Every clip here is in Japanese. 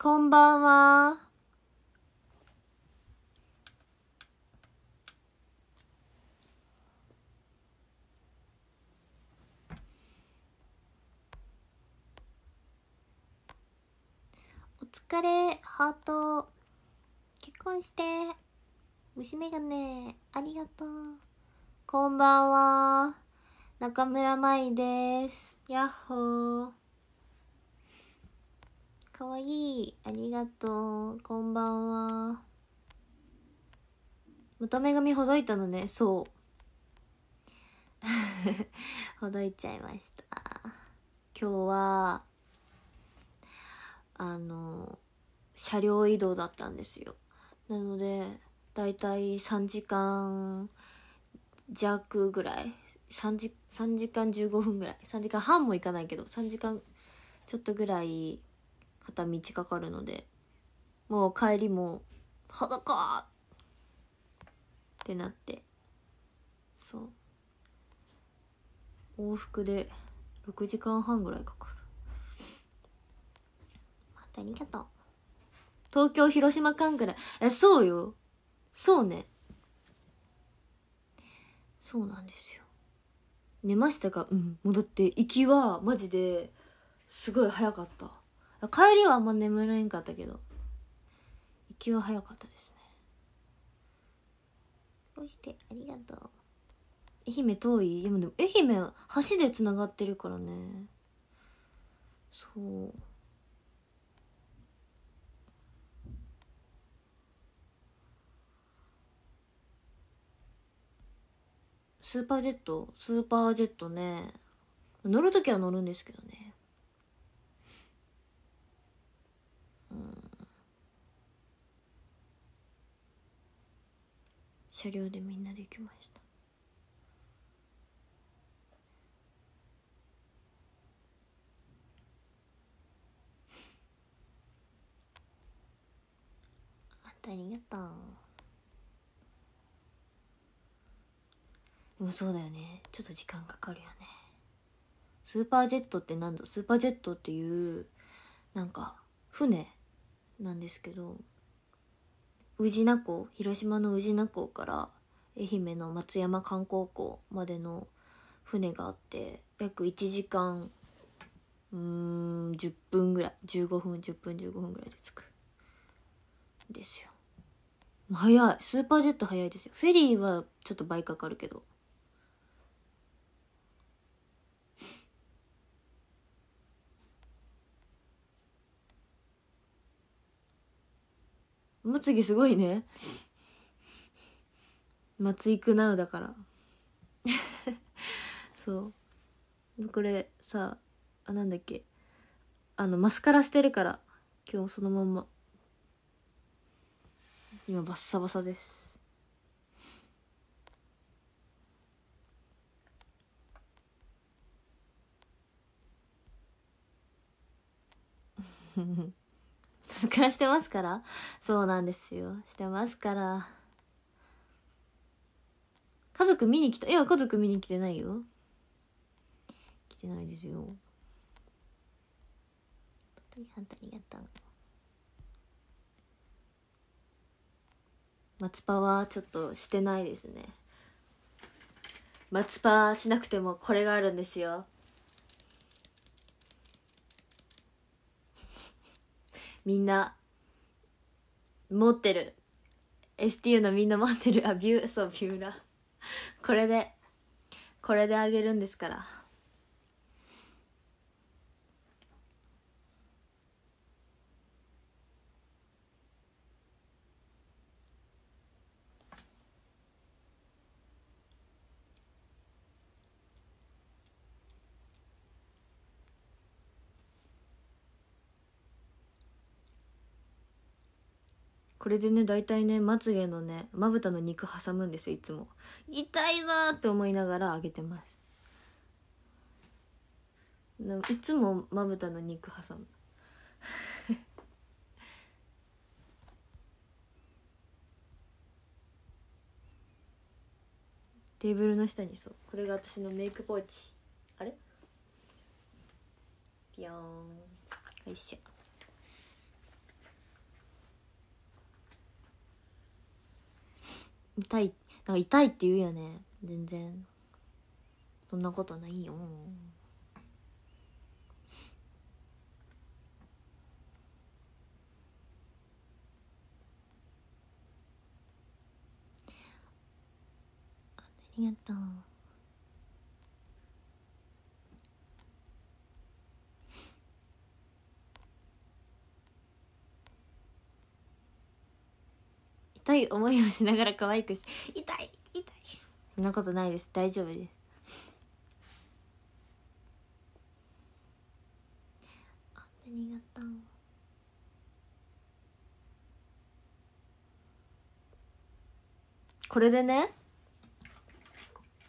こんばんは。お疲れ、ハート。結婚して。虫眼鏡、ありがとう。こんばんは。中村舞です。やっほー。かわいい。ありがとう。こんばんは。元女神ほどいたのね。そう。ほどいちゃいました。今日は、あの、車両移動だったんですよ。なので、だいたい3時間弱ぐらい。3時 ,3 時間15分ぐらい3時間半もいかないけど3時間ちょっとぐらい片道かかるのでもう帰りも「裸!」ってなってそう往復で6時間半ぐらいかかるまたありがとう東京広島間ぐらいえそうよそうねそうなんですよ寝ましたかうん戻って行きはマジですごい早かった帰りはあんま眠れんかったけど行きは早かったですねこうしてありがとう愛媛遠いでもでも愛媛は橋でつながってるからねそうスーパージェットスーパージェットね乗る時は乗るんですけどねうん、車両でみんなで行きましたありがとうでもそうだよねちょっと時間かかるよねスーパージェットってなんだスーパージェットっていうなんか船なんですけど宇品港広島の宇品港から愛媛の松山観光港までの船があって約1時間うん10分ぐらい15分10分15分ぐらいで着くですよ早いスーパージェット早いですよフェリーはちょっと倍かかるけどまつげすごいね。松井くなうだから。そう。これさ、あ、なんだっけ。あの、マスカラしてるから、今日そのまんま。今、バッサバサです。暮らしてますからそうなんですよしてますから家族見に来たいや家族見に来てないよ来てないですよ鳥ハンありがとうマ松パはちょっとしてないですねマ松葉しなくてもこれがあるんですよみんな持ってる STU のみんな持ってるあビューそうビューラこれでこれであげるんですからこれでね大体ねまつげのねまぶたの肉挟むんですよいつも痛いわーって思いながらあげてますいつもまぶたの肉挟む テーブルの下にそうこれが私のメイクポーチあれピヨーンよいしょ痛いなんか痛いって言うよね全然そんなことないよありがとう痛い思いをしながら可愛くして痛い痛いそんなことないです大丈夫ですあこれでね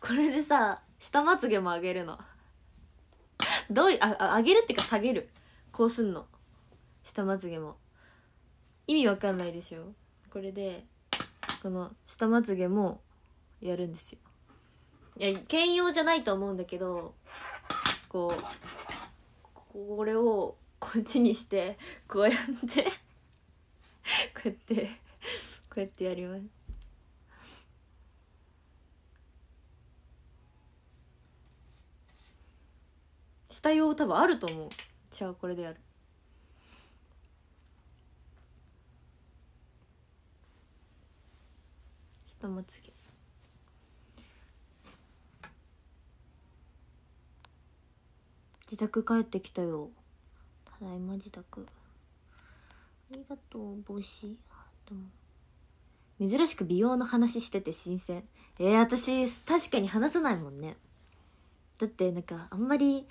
これでさ下まつげも上げるのどういうあ上げるっていうか下げるこうすんの下まつげも意味わかんないでしょこれでこの下まつげもやるんですよいや兼用じゃないと思うんだけどこうこれをこっちにしてこうやってこうやってこうやってやります下用多分あると思うじゃあこれでやるとまつげ自宅帰ってきたよただいま自宅ありがとう帽子でも珍しく美容の話してて新鮮えー、私確かに話さないもんねだってなんかあんまり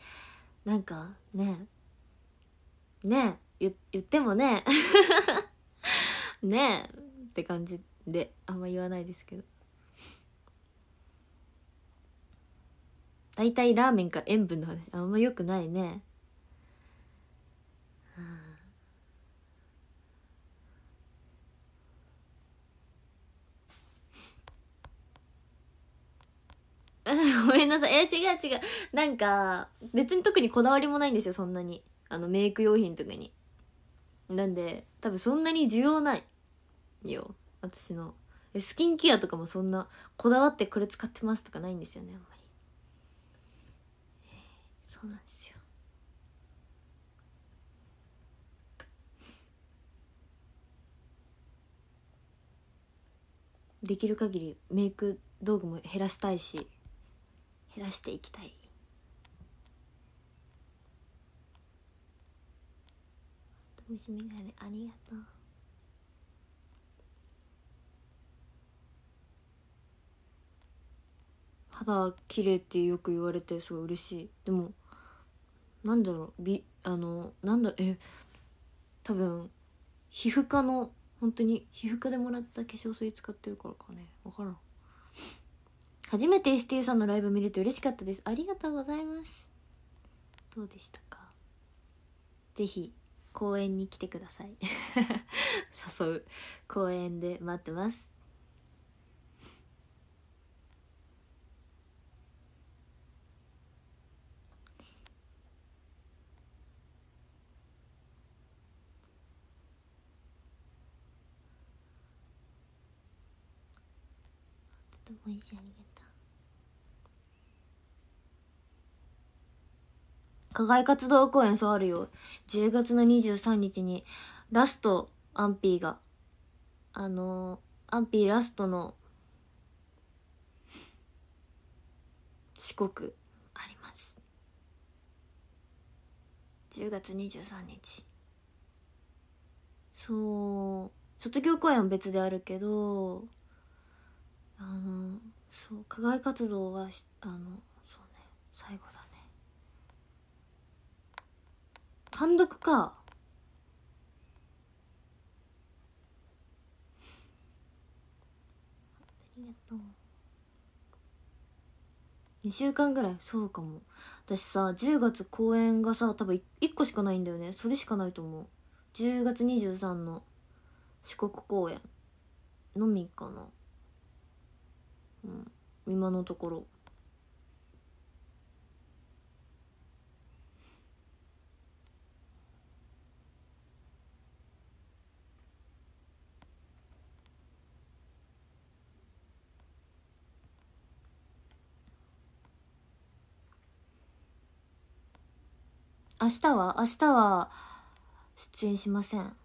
なんかねね言言ってもね ねって感じであんま言わないですけど大体ラーメンか塩分の話あんまよくないね ごめんなさい。え、違う違う。なんか、別に特にこだわりもないんですよ、そんなに。あの、メイク用品とかに。なんで、多分そんなに需要ない。よ。私のスキンケアとかもそんなこだわってこれ使ってますとかないんですよねあんまり、えそうなんですよできる限りメイク道具も減らしたいし減らしていきたい虫眼鏡ありがとう肌綺麗ってよく言われてすごい嬉しいでもなんだろうびあのなんだえ多分皮膚科の本当に皮膚科でもらった化粧水使ってるからかね分からん初めて STU さんのライブ見れて嬉しかったですありがとうございますどうでしたか是非公園に来てください 誘う公園で待ってます美味しいありがとう課外活動公演そうあるよ10月の23日にラストアンピーがあのー、アンピーラストの四国あります10月23日そう卒業公演は別であるけどあのそう課外活動はあのそうね最後だね単独かありがとう2週間ぐらいそうかも私さ10月公演がさ多分1個しかないんだよねそれしかないと思う10月23の四国公演のみかなうん今のところ明日は明日は出演しません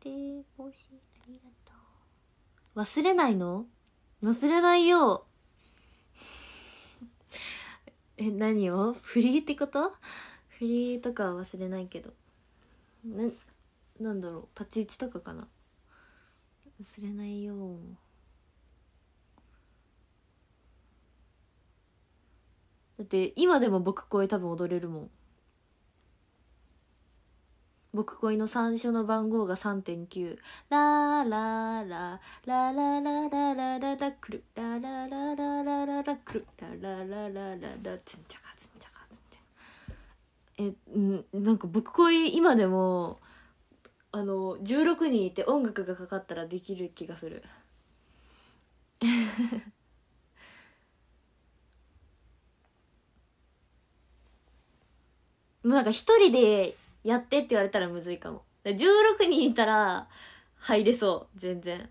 て帽子ありがとう忘れないの忘れないよ え何をフリーってことフリーとかは忘れないけどななんだろう立ち位置とかかな忘れないよだって今でも僕声多分踊れるもん僕恋の最初の番号が3.9。ラーラーラー、ラーラーラーラーラーラーラくる、ラーラーラーラーラーラーララーラーラーラーラーラー、つんちゃかつんちゃかつんちゃか。え、んなんか僕恋今でも、あの、16人いて音楽がかかったらできる気がする。もうなんか一人でやってって言われたらむずいかも。16人いたら入れそう、全然。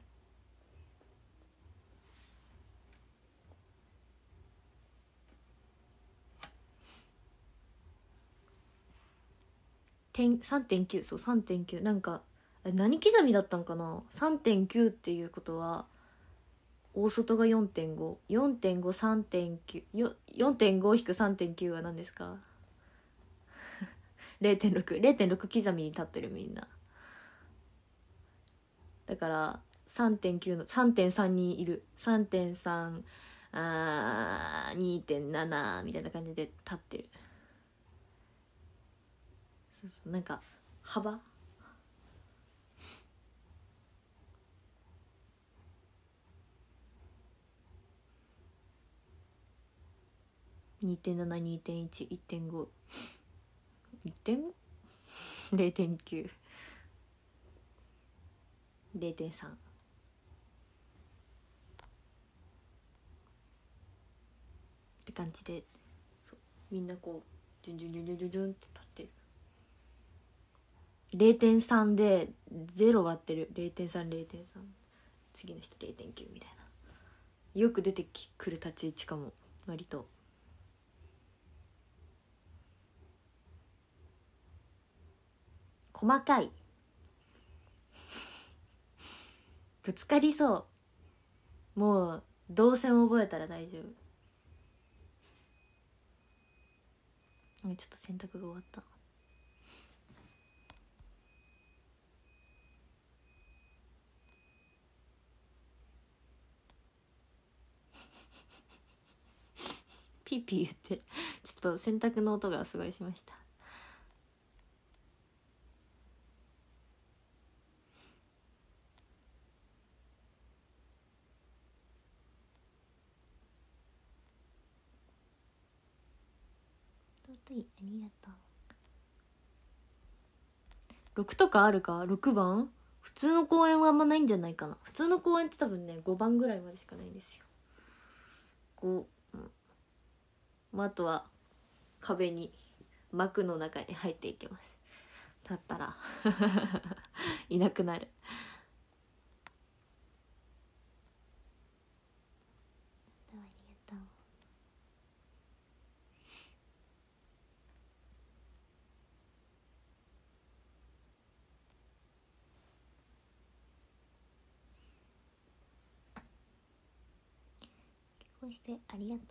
3.9そう3.9なんか何刻みだったんかな3.9っていうことは大外が4.54.53.94.5-3.9は何ですか0.60.6刻みに立ってるみんなだから3.9の3.3にいる3.3あ2.7みたいな感じで立ってるそうそうなんか幅2.72.11.5 1.5?0.9 0.3って感じでみんなこうジュンジュンジュンジュンジュンって立ってる0.3で0割ってる0.30.3次の人0.9みたいなよく出てくる立ち位置かも割と。細かいぶつかりそうもう動線覚えたら大丈夫ちょっと洗濯が終わったピーピー言ってちょっと洗濯の音がすごいしましたといありがとう6とかあるか6番普通の公演はあんまないんじゃないかな普通の公演って多分ね5番ぐらいまでしかないんですよ5、うんまあ、あとは壁に幕の中に入っていきますだったら いなくなる婚してありがとう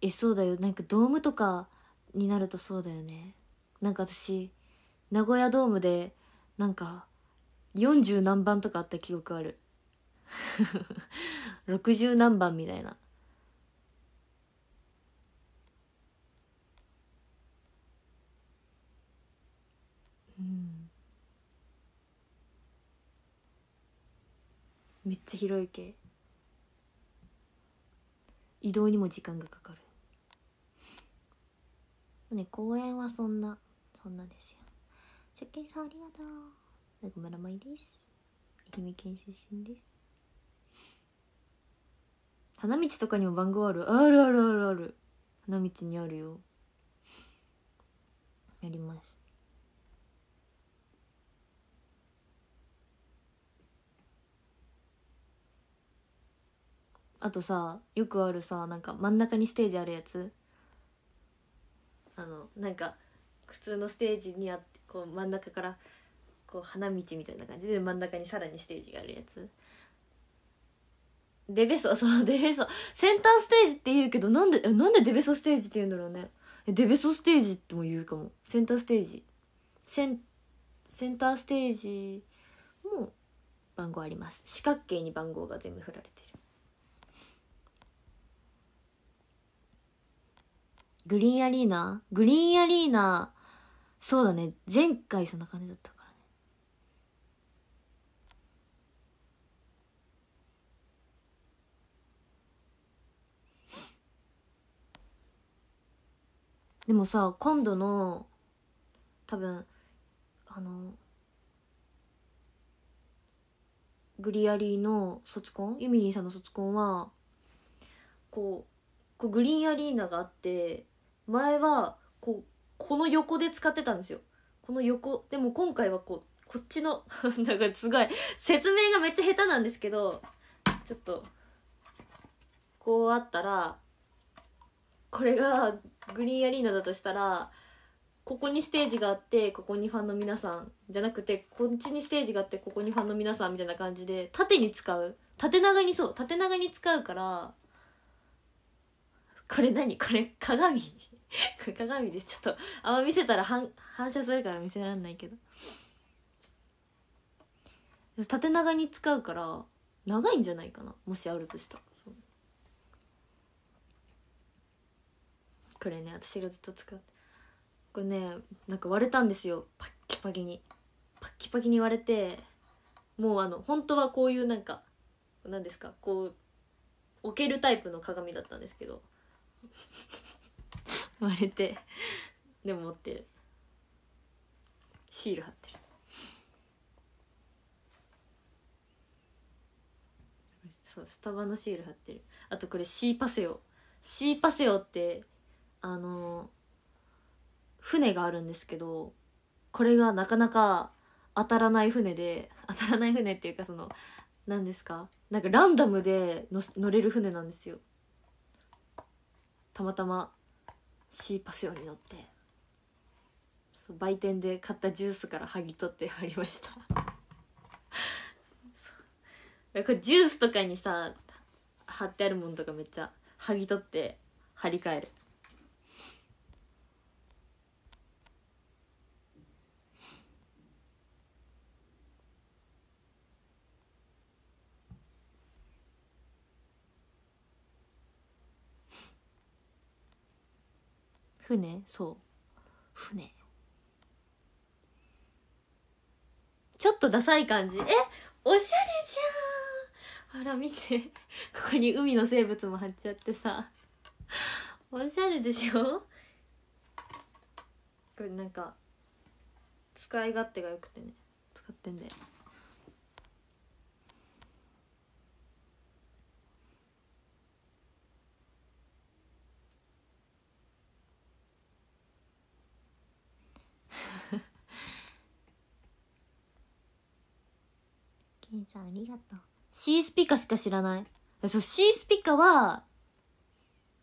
えそうだよなんかドームとかになるとそうだよねなんか私名古屋ドームでなんか40何番とかあった記憶ある60 何番みたいなうんめっちゃ広い系移動にも時間がかかるね公園はそんなそんなですよ出勤さんありがとう中村舞です愛媛県出身です花道とかにも番号あるあるあるあるある花道にあるよやりますあとさよくあるさなんか真ん中にステージあるやつあのなんか普通のステージにあってこう真ん中からこう花道みたいな感じで真ん中にさらにステージがあるやつデベソそうデベソセンターステージって言うけどなんでなんでデベソステージって言うんだろうねデベソステージっても言うかもセンターステージセンセンターステージも番号あります四角形に番号が全部振られてるグリーンアリーナグリーンアリーナ、そうだね。前回そんな感じだったからね。でもさ、今度の、多分、あの、グリアリーの卒婚ユミリンさんの卒婚はこうこうグリーンアリーナがあって前はこうこの横で使ってたんですよこの横でも今回はこうこっちの なんかすごい説明がめっちゃ下手なんですけどちょっとこうあったらこれがグリーンアリーナだとしたらここにステージがあってここにファンの皆さんじゃなくてこっちにステージがあってここにファンの皆さんみたいな感じで縦に使う縦長にそう縦長に使うからこれ何これ鏡 これ鏡でちょっとあんま見せたら反射するから見せられないけど縦長に使うから長いんじゃないかなもしあるとしたらこれね私がずっと使ってこれねなんか割れたんですよパッキパキにパッキパキに割れてもうあの本当はこういうなんか何ですかこう置けるタイプの鏡だったんですけど割れてでも持ってるシール貼ってるそうスタバのシール貼ってるあとこれシーパセオシーパセオってあの船があるんですけどこれがなかなか当たらない船で当たらない船っていうかその何ですかなんかランダムで乗れる船なんですよたまたまシーパス用に乗ってそう売店で買ったジュースから剥ぎ取って貼りましたこれジュースとかにさ貼ってあるものとかめっちゃ剥ぎ取って貼り替える船そう船ちょっとダサい感じえおしゃれじゃんあら見てここに海の生物も貼っちゃってさおしゃれでしょこれなんか使い勝手が良くてね使ってんだよキンさんありがとう。シースピカしか知らない。そう、シースピカは、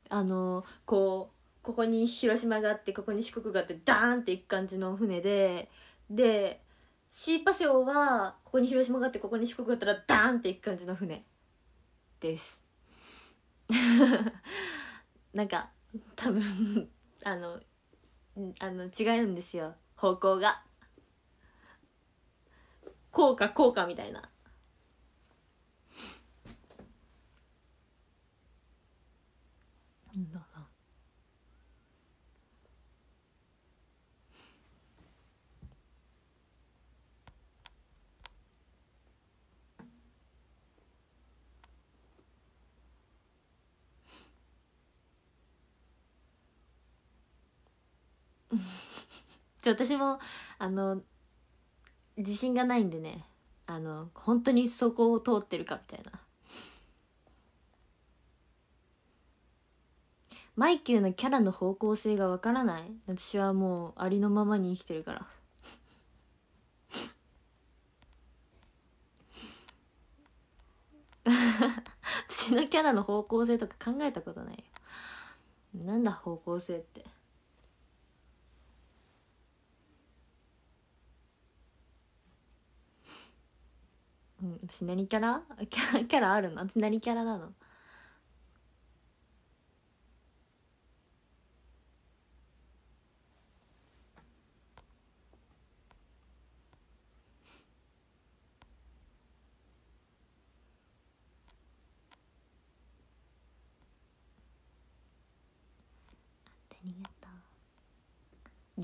あの、こう、ここに広島があって、ここに四国があって、ダーンっていく感じの船で、で、シーパショウは、ここに広島があって、ここに四国があったら、ダーンっていく感じの船です。なんか、多分あの、あの、違うんですよ。方向が。こうかこうかみたいな。うんどうぞちょ私もあの自信がないんでねあの本当にそこを通ってるかみたいなマイキューのキャラの方向性がわからない私はもうありのままに生きてるから 私のキャラの方向性とか考えたことないよなんだ方向性ってうん私何キャラ キャラあるの私何キャラなの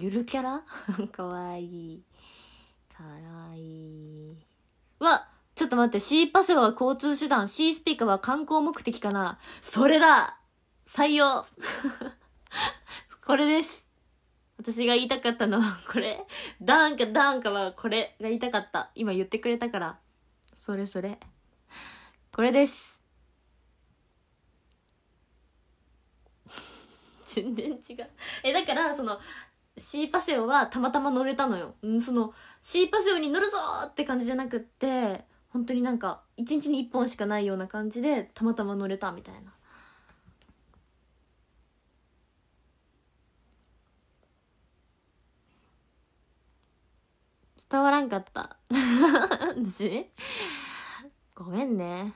ゆるキャラかわいい。かわいい。わわちょっと待って、シーパスは交通手段、シースピーカーは観光目的かなそれだ採用 これです私が言いたかったのはこれ。ダンカダンカはこれが言いたかった。今言ってくれたから。それそれ。これです。全然違う。え、だから、その、シーパセオはたまたま乗れたのよ。うん、その、シーパセオに乗るぞって感じじゃなくって、本当になんか、一日に一本しかないような感じで、たまたま乗れたみたいな。伝わらんかった。私ごめんね。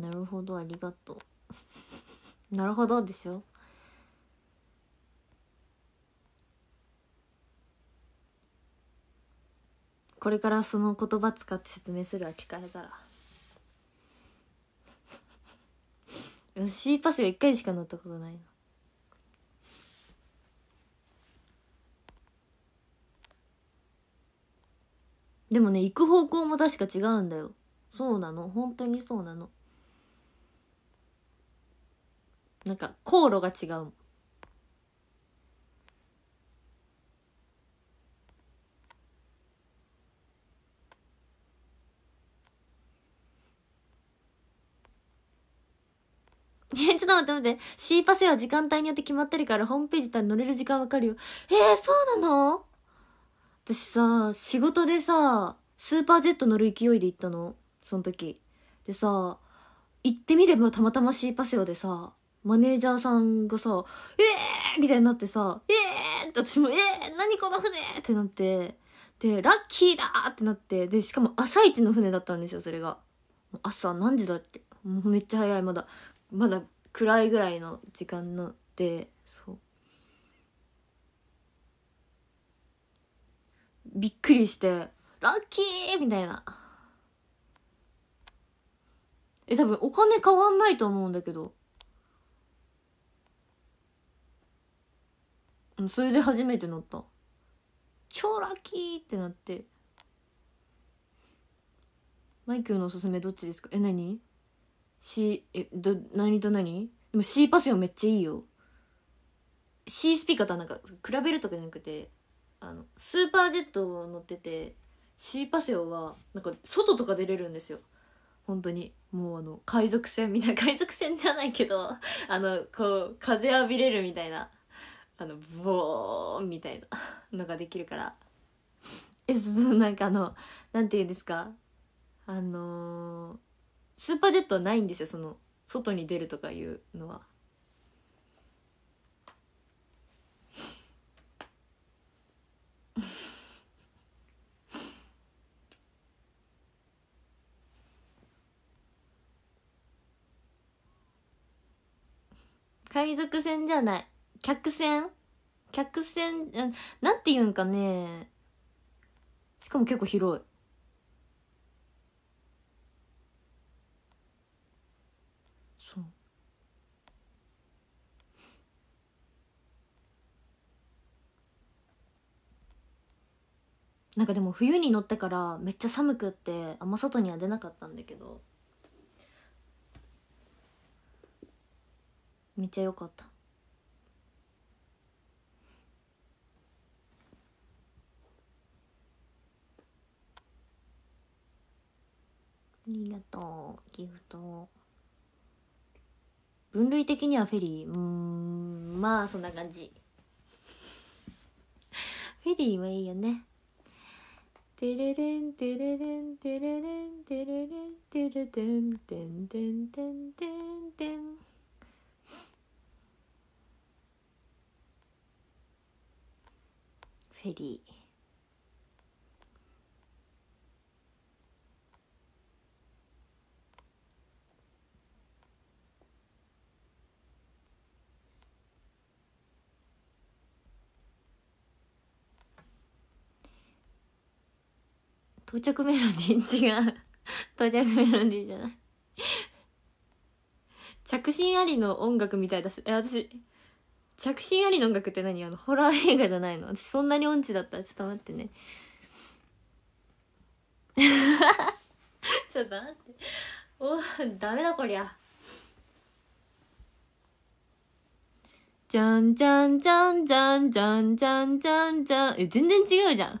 なるほどありがとう なるほどでしょこれからその言葉使って説明するわ聞かれたら C パスが1回しか乗ったことないのでもね行く方向も確か違うんだよそうなの本当にそうなのなんか航路が違うもん えちょっと待って待って。シーパセは時間帯によって決まってるからホームページら乗れる時間わかるよ。えー、そうなの私さ、仕事でさ、スーパー Z 乗る勢いで行ったの。その時。でさ、行ってみればたまたまシーパセオでさ、マネージャーさんがさ、ええー、みたいになってさ、ええー、って私も、ええー、何この船ってなって、で、ラッキーだってなって、で、しかも朝一の船だったんですよ、それが。朝何時だって。もうめっちゃ早い、まだ。まだ暗いぐらいの時間って、そう。びっくりして、ラッキーみたいな。え、多分お金変わんないと思うんだけど。それで初めて乗った超ラッキーってなってマイクのおすすめどっちですかえ何 ?C えど何と何でも C パスよめっちゃいいよ C スピカとはなんか比べるとかじゃなくてあのスーパージェットを乗ってて C パセオはなんか外とか出れるんですよ本当にもうあの海賊船みたいな海賊船じゃないけどあのこう風浴びれるみたいなあのボーンみたいな のができるからえなんかあの何て言うんですかあのー、スーパージェットはないんですよその外に出るとかいうのは。海賊船じゃない客船客船、うん、なんて言うんかね。しかも結構広い。そう。なんかでも冬に乗ってからめっちゃ寒くってあんま外には出なかったんだけどめっちゃ良かったりがとうギフト分類的にはフェリーうんまあそんな感じ フェリーはいいよねテレレンテレレンテレレンテレレンテレテンテンテンテンテンテンフェリー到着メロディー違う。到着メロディーじゃない。着信ありの音楽みたいだし、え、私、着信ありの音楽って何あの、ホラー映画じゃないの私そんなに音痴だったらちょっと待ってね。ちょっと待って。お、ダメだこりゃ。じゃんじゃんじゃんじゃんじゃんじゃんじゃんじゃん。え、全然違うじゃん。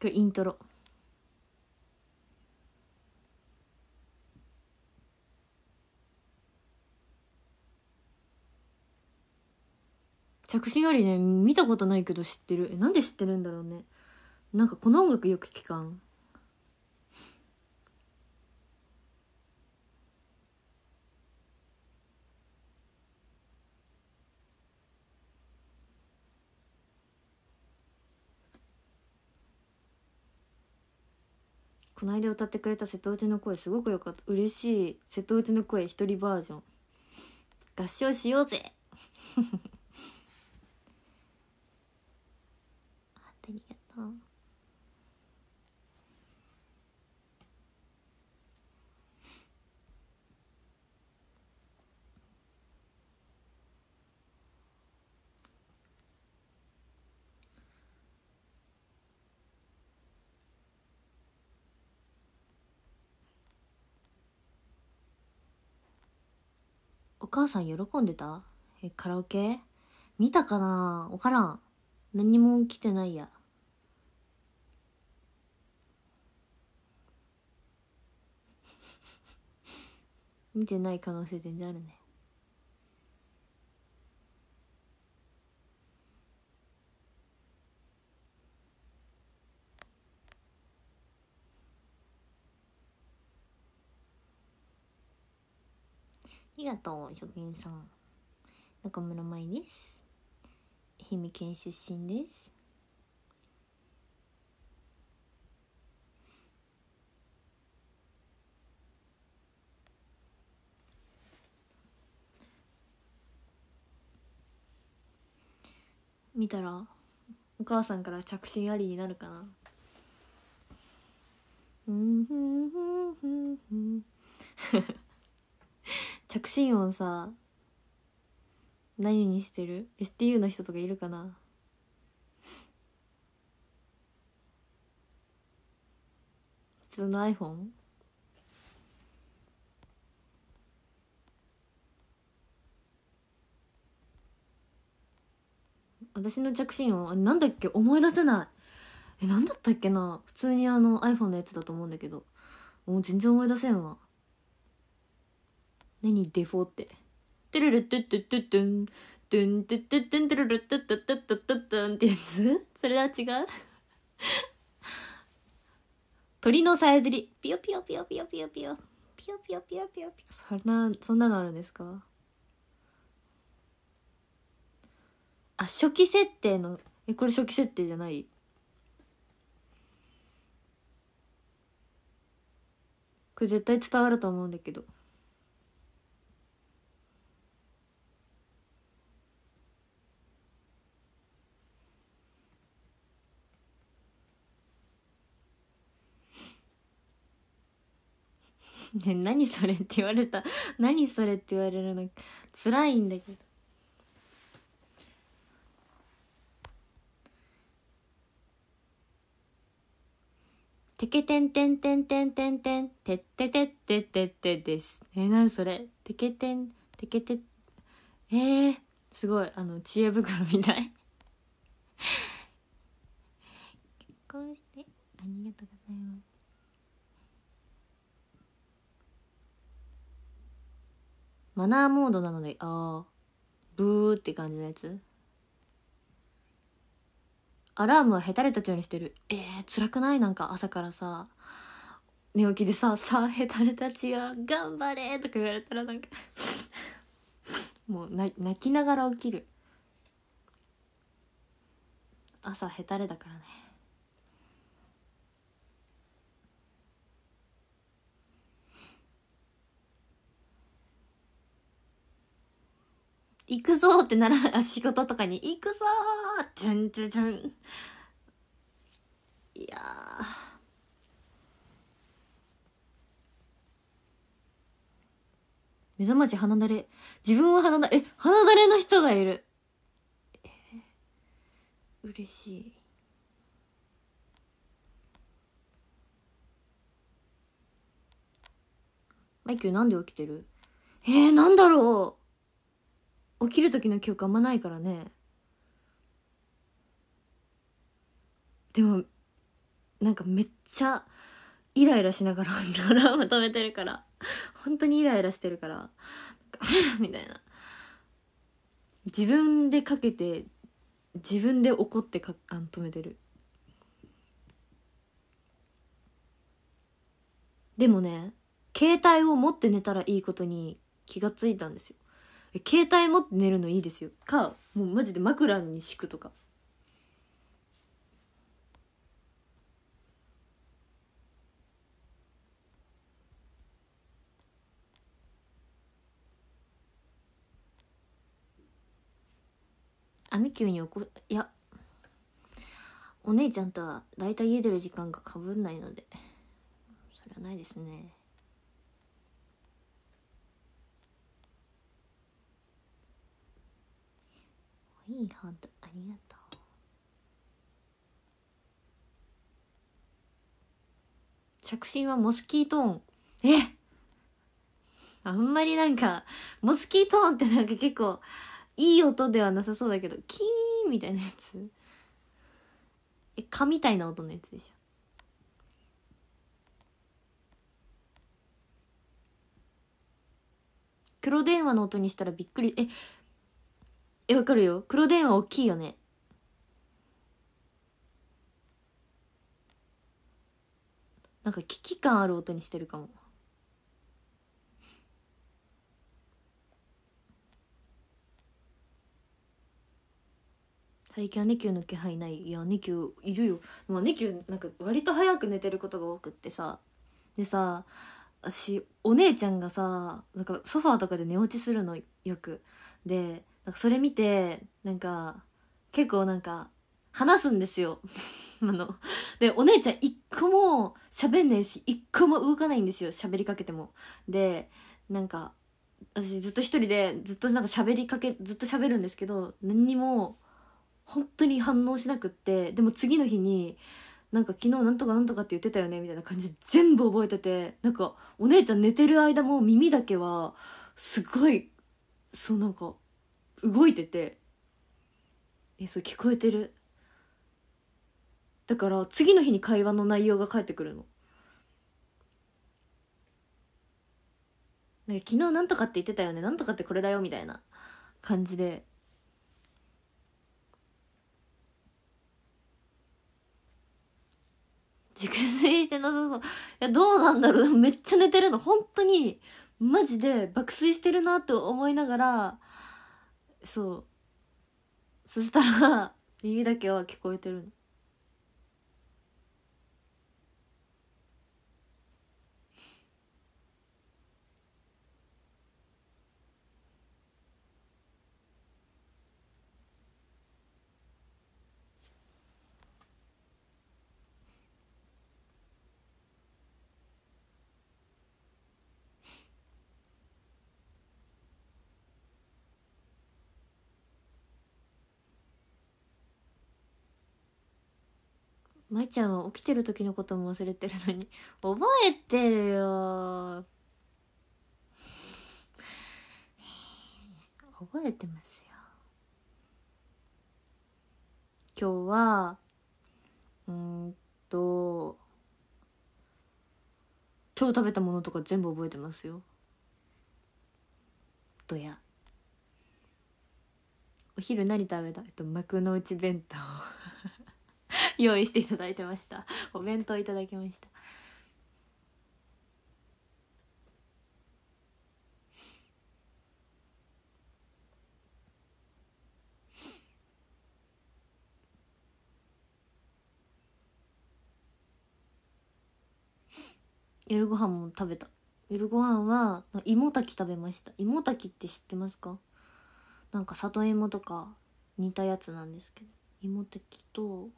これイントロ着信ありね見たことないけど知ってるえなんで知ってるんだろうねなんかこの音楽よく聞かんこの間歌ってくれた瀬戸内の声すごく良かった嬉しい瀬戸内の声一人バージョン合唱しようぜ母さん喜んでたえ、カラオケ見たかなわからん。何も来てないや。見てない可能性全然あるね。りがとう、職員さん。中村舞です。愛媛県出身です。見たらお母さんから着信ありになるかなうんふんふんふんふん着信音さ何にしてる ?STU の人とかいるかな普通の iPhone? 私の着信音あなんだっけ思い出せないえ何だったっけな普通にあの iPhone のやつだと思うんだけどもう全然思い出せんわ何デフォって。ってゥンってやつそれは違う鳥のさえずり。ピヨピヨピヨピヨピヨピヨ。ピヨピヨピヨピヨピヨ。そんな、そんなのあるんですかあ、初期設定の、え、これ初期設定じゃないこれ絶対伝わると思うんだけど。ね、何それって言われた。何それって言われるの、辛いんだけど。てけてんてんてんてんてんてん、てっててってってってです。え、なんそれてけてん、てけて、えー、すごい、あの、知恵袋みたい結婚して、ありがとうございます。マナーモードなので、ああ、ブーって感じのやつアラームはへたれたようにしてる。えー、辛くないなんか朝からさ、寝起きでさ、さあ、へたれたちが、頑張れとか言われたらなんか もう泣きながら起きる。朝へたれだからね。行くぞってなら、仕事とかに、行くぞーじゃんじゃん。いや目覚まし鼻だれ。自分は鼻だ、え、鼻だれの人がいる。え嬉しい。マイキューなんで起きてるえー、なんだろう起きる時の記憶あんまないからねでもなんかめっちゃイライラしながらアラー止めてるから本当にイライラしてるからみたいな自分でかけて自分で怒ってかあ止めてるでもね携帯を持って寝たらいいことに気がついたんですよ携帯持って寝るのいいですよかもうマジで枕に敷くとかアミキューいやお姉ちゃんとはだいたい家出る時間がかぶんないのでそれはないですねいいほありがとう着信はモスキートーンえあんまりなんかモスキートーンってなんか結構いい音ではなさそうだけどキーみたいなやつえ蚊みたいな音のやつでしょ黒電話の音にしたらびっくりええ、わかるよ。黒電話大きいよね。なんか危機感ある音にしてるかも。最近はネキューの気配ないいやネキューいるよまあネキューなんか割と早く寝てることが多くってさでさ私お姉ちゃんがさなんかソファーとかで寝落ちするのよくでなんかそれ見て、なんか、結構なんか、話すんですよ。あの、で、お姉ちゃん一個も喋んないし、一個も動かないんですよ、喋りかけても。で、なんか、私ずっと一人で、ずっとなんか喋りかけ、ずっと喋るんですけど、何にも、本当に反応しなくって、でも次の日に、なんか昨日なんとかなんとかって言ってたよねみたいな感じで全部覚えててなんかお姉ちゃん寝てる間も耳だけはすごいそうなんか動いててえそう聞こえてるだから次の日に会話の内容が返ってくるのなんか昨日なんとかって言ってたよねなんとかってこれだよみたいな感じで熟睡してなさそういやどうなんだろうめっちゃ寝てるの本当にマジで爆睡してるなと思いながらそうそしたら耳だけは聞こえてるのいちゃんは起きてる時のことも忘れてるのに 覚えてるよ覚えてますよ今日はうんと今日食べたものとか全部覚えてますよどやお昼何食べたえっと幕の内弁当 用意していただいてましたお弁当いただきました夜ご飯も食べた夜ご飯は芋炊き食べました芋炊きって知ってますかなんか里芋とか似たやつなんですけど芋炊きと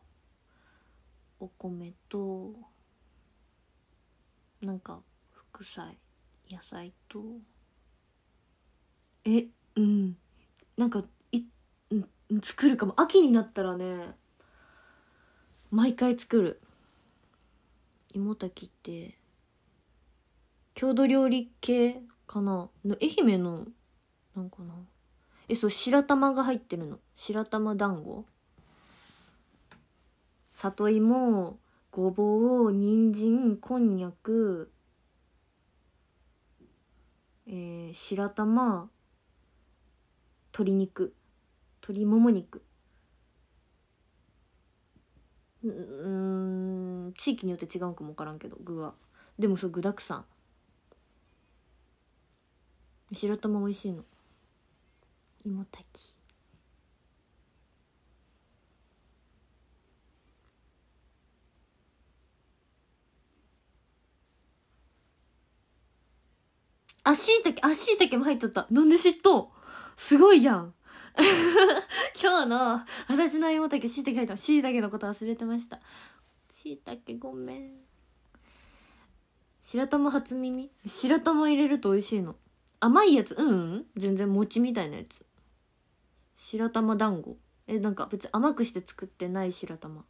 お米となんか副菜野菜とえうんなんかい作るかも秋になったらね毎回作る芋炊きって郷土料理系かなの愛媛のなんかなえそう白玉が入ってるの白玉団子里芋ごぼう人参こんにゃくえー、白玉鶏肉鶏もも肉うん地域によって違うんかも分からんけど具はでもそう具だくさん白玉美味しいの芋炊きあ、椎茸、あ、椎茸も入っとった。なんで知っとすごいやん。今日の私の妹だけ椎茸入った。椎茸のこと忘れてました。椎茸ごめん。白玉初耳白玉入れると美味しいの。甘いやつうん、うん、全然餅みたいなやつ。白玉団子。え、なんか別に甘くして作ってない白玉。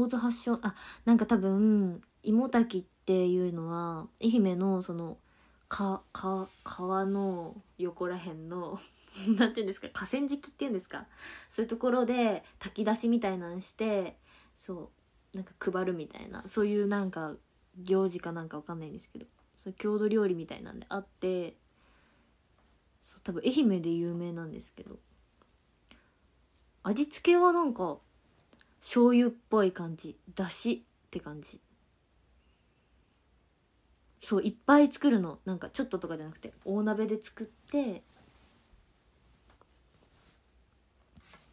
大津発祥あなんか多分芋炊きっていうのは愛媛のその川の横らへ んの何て言うんですか河川敷っていうんですかそういうところで炊き出しみたいなんしてそうなんか配るみたいなそういうなんか行事かなんかわかんないんですけどそ郷土料理みたいなんであってそう多分愛媛で有名なんですけど味付けはなんか醤油っぽい感じだしって感じそういっぱい作るのなんかちょっととかじゃなくて大鍋で作って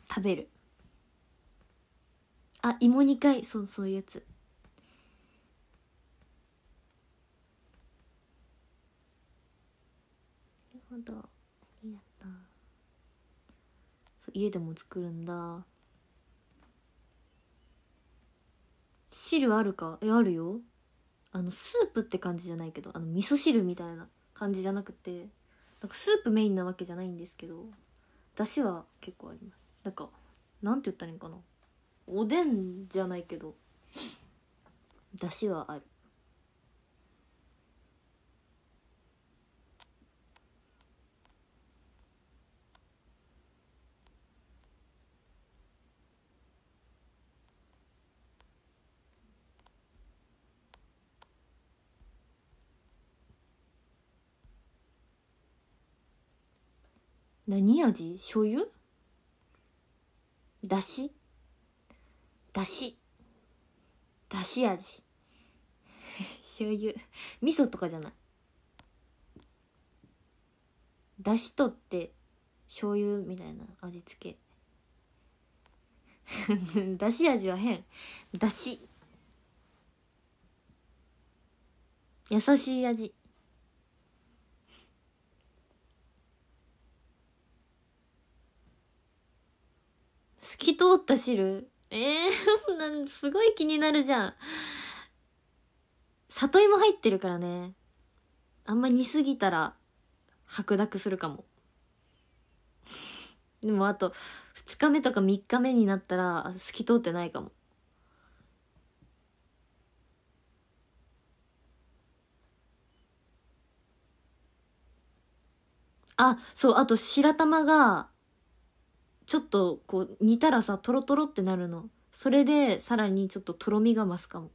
食べるあ芋2回そうそういうやつなるほどありがとうそう家でも作るんだ汁あるかえあるよあのスープって感じじゃないけどあの味噌汁みたいな感じじゃなくてなんかスープメインなわけじゃないんですけど出汁は結構ありますなんかなんて言ったらいいんかなおでんじゃないけど出汁はある何味醤油だしだしだし味 醤油味噌とかじゃないだしとって醤油みたいな味付け だし味は変だし優しい味透き通った汁ええ んすごい気になるじゃん。里芋入ってるからね。あんま煮すぎたら白濁するかも。でもあと、2日目とか3日目になったら透き通ってないかも。あ、そう、あと白玉がちょっとこう煮たらさトロトロってなるのそれでさらにちょっととろみが増すかも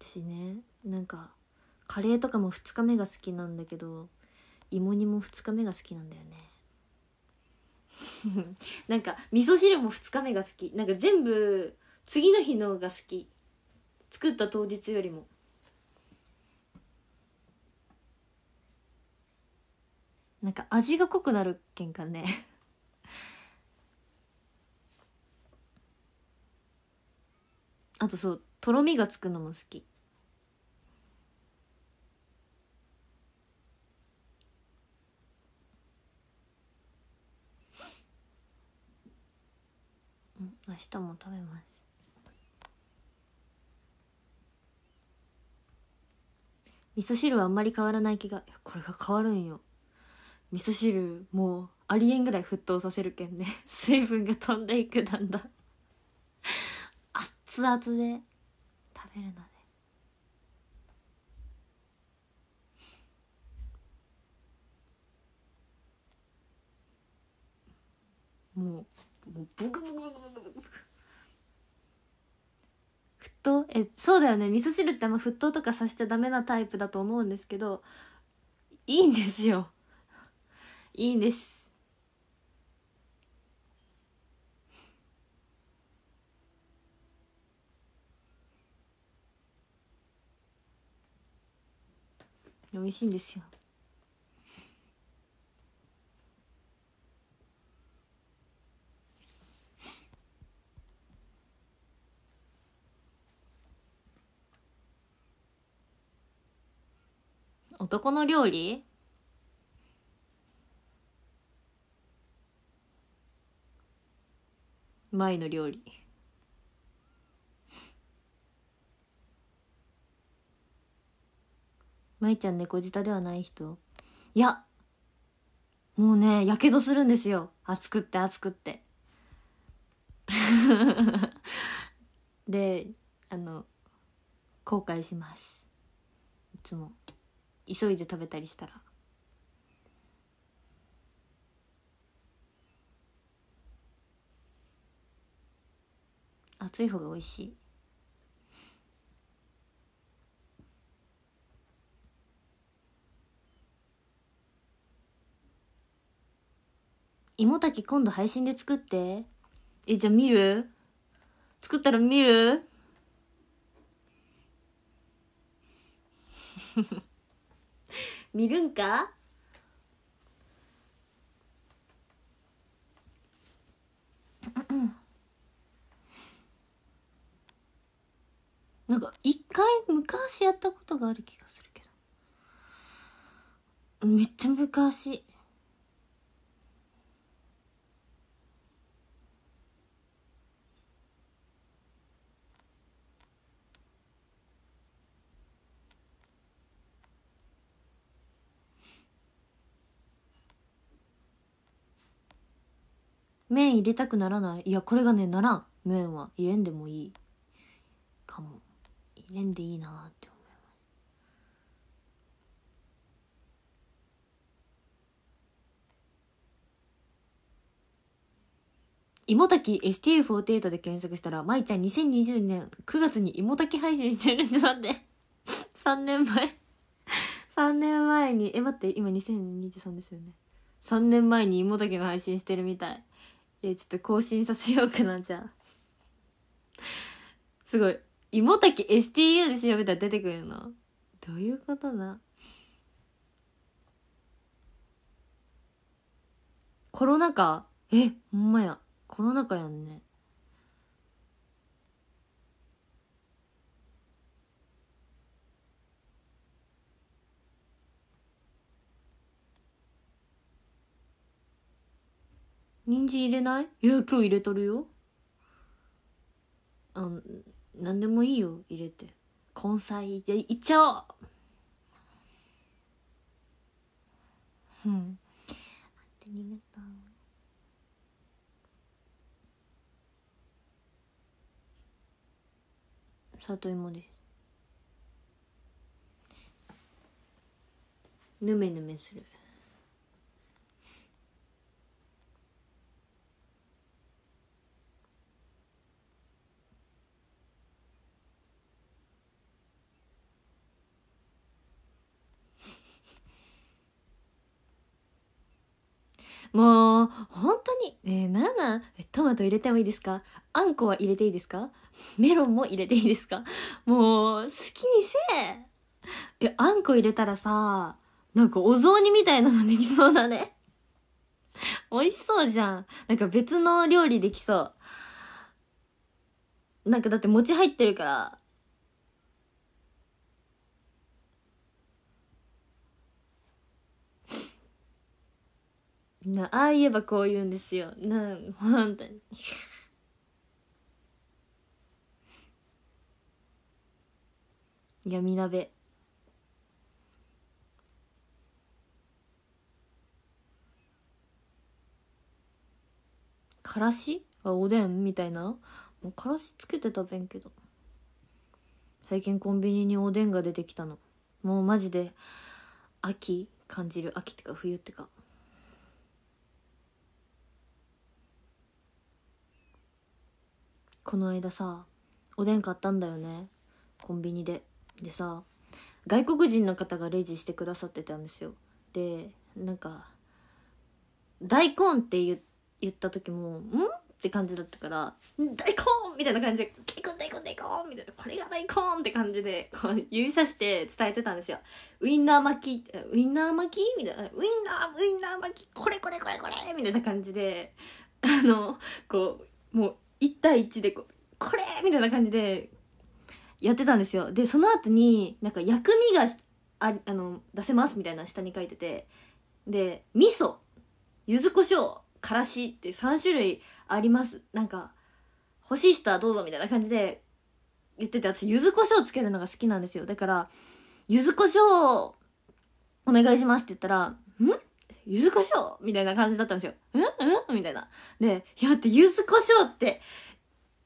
私ねなんかカレーとかも2日目が好きなんだけど芋煮も2日目が好きなんだよね なんか味噌汁も2日目が好きなんか全部次の日のが好き作った当日よりもなんか味が濃くなるけんかね あとそうとろみがつくのも好き明日も食べます味噌汁はあんまり変わらない気がこれが変わるんよ味噌汁もうありえんぐらい沸騰させるけんね 水分が飛んでいくだんだ熱々で食べるのでもうもうブクブクブククク沸騰えそうだよね味噌汁ってあんま沸騰とかさせちゃダメなタイプだと思うんですけどいいんですよいいんです美味しいんですよ男の料理前の料理舞ちゃん猫舌ではない人いやもうねやけどするんですよ熱くって熱くって であの後悔しますいつも。急いで食べたりしたら熱い方が美味しい芋炊き今度配信で作ってえじゃあ見る作ったら見るフフ。見るんかなんか一回昔やったことがある気がするけどめっちゃ昔麺入れたくならないいやこれがねならん麺は入れんでもいいかも入れんでいいなって思います芋炊き STU48 で検索したら舞ちゃん2020年9月に芋炊き配信してるんで 待って3年前3年前にえ待って今2023ですよね3年前に芋炊きの配信してるみたいえちょっと更新させようかな、じゃあ。すごい。芋滝 STU で調べたら出てくるの。どういうことなコロナ禍え、ほんまや。コロナ禍やんね。人参入れないいや、今日入れとるよ。あん何でもいいよ、入れて。根菜でいっちゃおううん。ありがとう。里芋ですぬめぬめするもう、本当に、ねえ、ならな、トマト入れてもいいですかあんこは入れていいですかメロンも入れていいですかもう、好きにせええ、あんこ入れたらさ、なんかお雑煮みたいなのできそうだね。美味しそうじゃん。なんか別の料理できそう。なんかだって餅入ってるから、なああ言えばこう言うんですよな本当に闇鍋からしあおでんみたいなもうからしつけて食べんけど最近コンビニにおでんが出てきたのもうマジで秋感じる秋ってか冬ってかこの間さおでん買ったんだよねコンビニででさ外国人の方がレジしてくださってたんですよでなんか「大根」って言った時も「ん?」って感じだったから「大根!」みたいな感じで「大根大根大根!」みたいな「これが大根!」って感じでこう指さして伝えてたんですよ「ウインナー巻きウインナー巻き?」みたいな「ウインナーウインナー巻きこれこれこれこれ!」みたいな感じであのこうもう1対1でここれみたいな感じでやってたんですよでその後になんか薬味がああの出せますみたいな下に書いててで味噌柚子胡椒からしって3種類ありますなんか欲しい人はどうぞみたいな感じで言ってて私柚子胡椒つけるのが好きなんですよだから柚子胡椒お願いしますって言ったら柚子胡椒みたいな感じだったんですよ。うんうんみたいな。で、いや、って柚子胡椒って、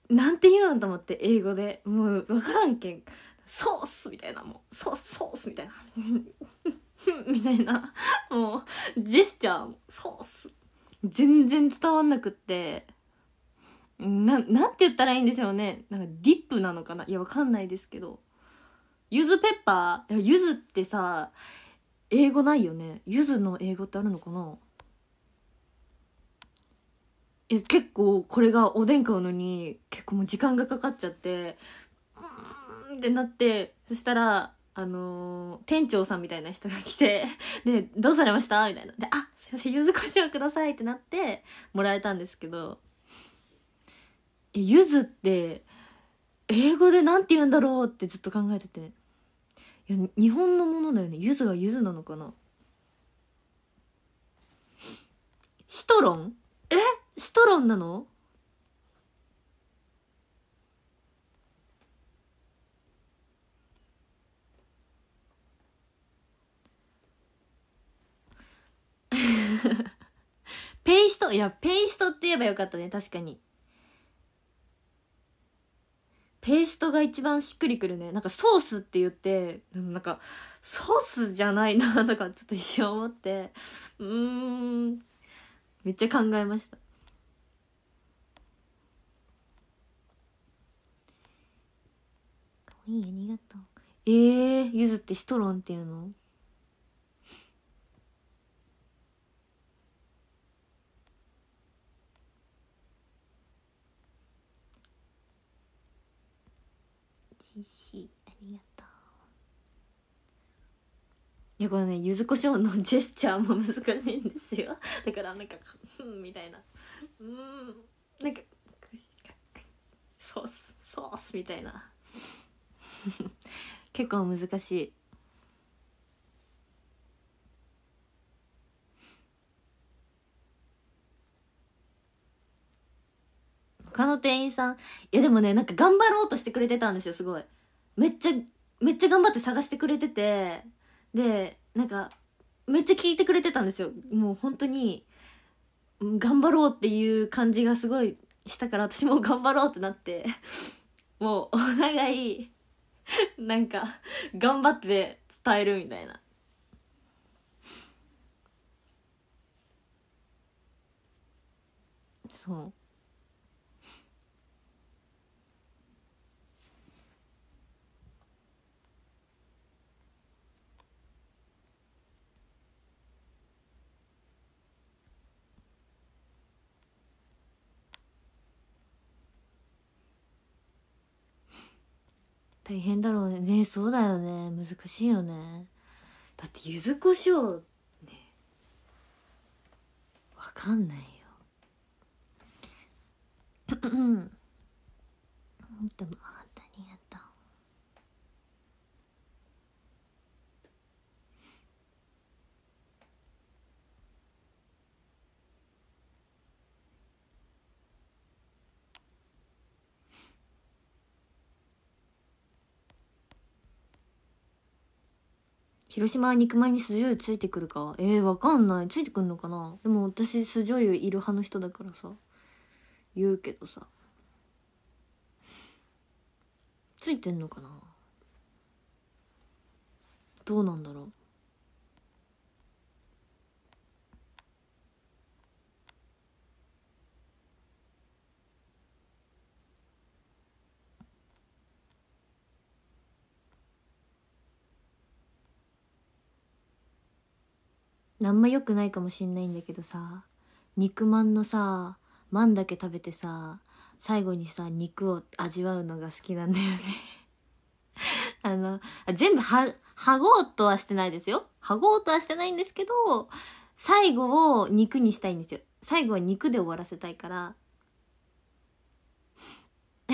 なんて言うんと思って英語で、もうわからんけん。ソースみたいな、もう、ソース、ソースみたいな。みたいな、もう、ジェスチャー、も、ソース。全然伝わんなくって、な、なんて言ったらいいんでしょうね。なんかディップなのかないや、わかんないですけど。ゆずペッパー柚子ってさ、英語ないよねゆずの英語ってあるのかなえ結構これがおでん買うのに結構もう時間がかかっちゃってうーんってなってそしたらあのー、店長さんみたいな人が来てで 「どうされました?」みたいなで「あすいませんゆずこしょうください」ってなってもらえたんですけどえゆずって英語で何て言うんだろうってずっと考えてていや日本のものだよねゆずはゆずなのかなシトロンえシトロンなの ペイストいやペイストって言えばよかったね確かにペーストが一番しっくりくるねなんかソースって言ってなんかソースじゃないなと かちょっと一瞬思ってうーんめっちゃ考えましたかわいいありがとうえー、ゆずってシトロンっていうのいしありがとういやこれね柚子胡椒のジェスチャーも難しいんですよ だからなんか「うん」みたいな「うん」なんか「ソースソース」みたいな 結構難しい他の店員さんいやでもねなんか頑張ろうとしてくれてたんですよすごいめっちゃめっちゃ頑張って探してくれててでなんかめっちゃ聞いてくれてたんですよもう本当に頑張ろうっていう感じがすごいしたから私も頑張ろうってなってもうお互いなんか頑張って伝えるみたいなそう大変だろうね。ねそうだよね。難しいよね。だって柚子胡椒ね、わかんないよ。でも、広島は肉まんに酢醤油ついてくるかえー、わかんない。ついてくんのかなでも私、酢醤油いる派の人だからさ、言うけどさ。ついてんのかなどうなんだろう。あんま良くないかもしんないんだけどさ肉まんのさまんだけ食べてさ最後にさ肉を味わうのが好きなんだよね あの全部ははごうとはしてないですよはごうとはしてないんですけど最後を肉にしたいんですよ最後は肉で終わらせたいから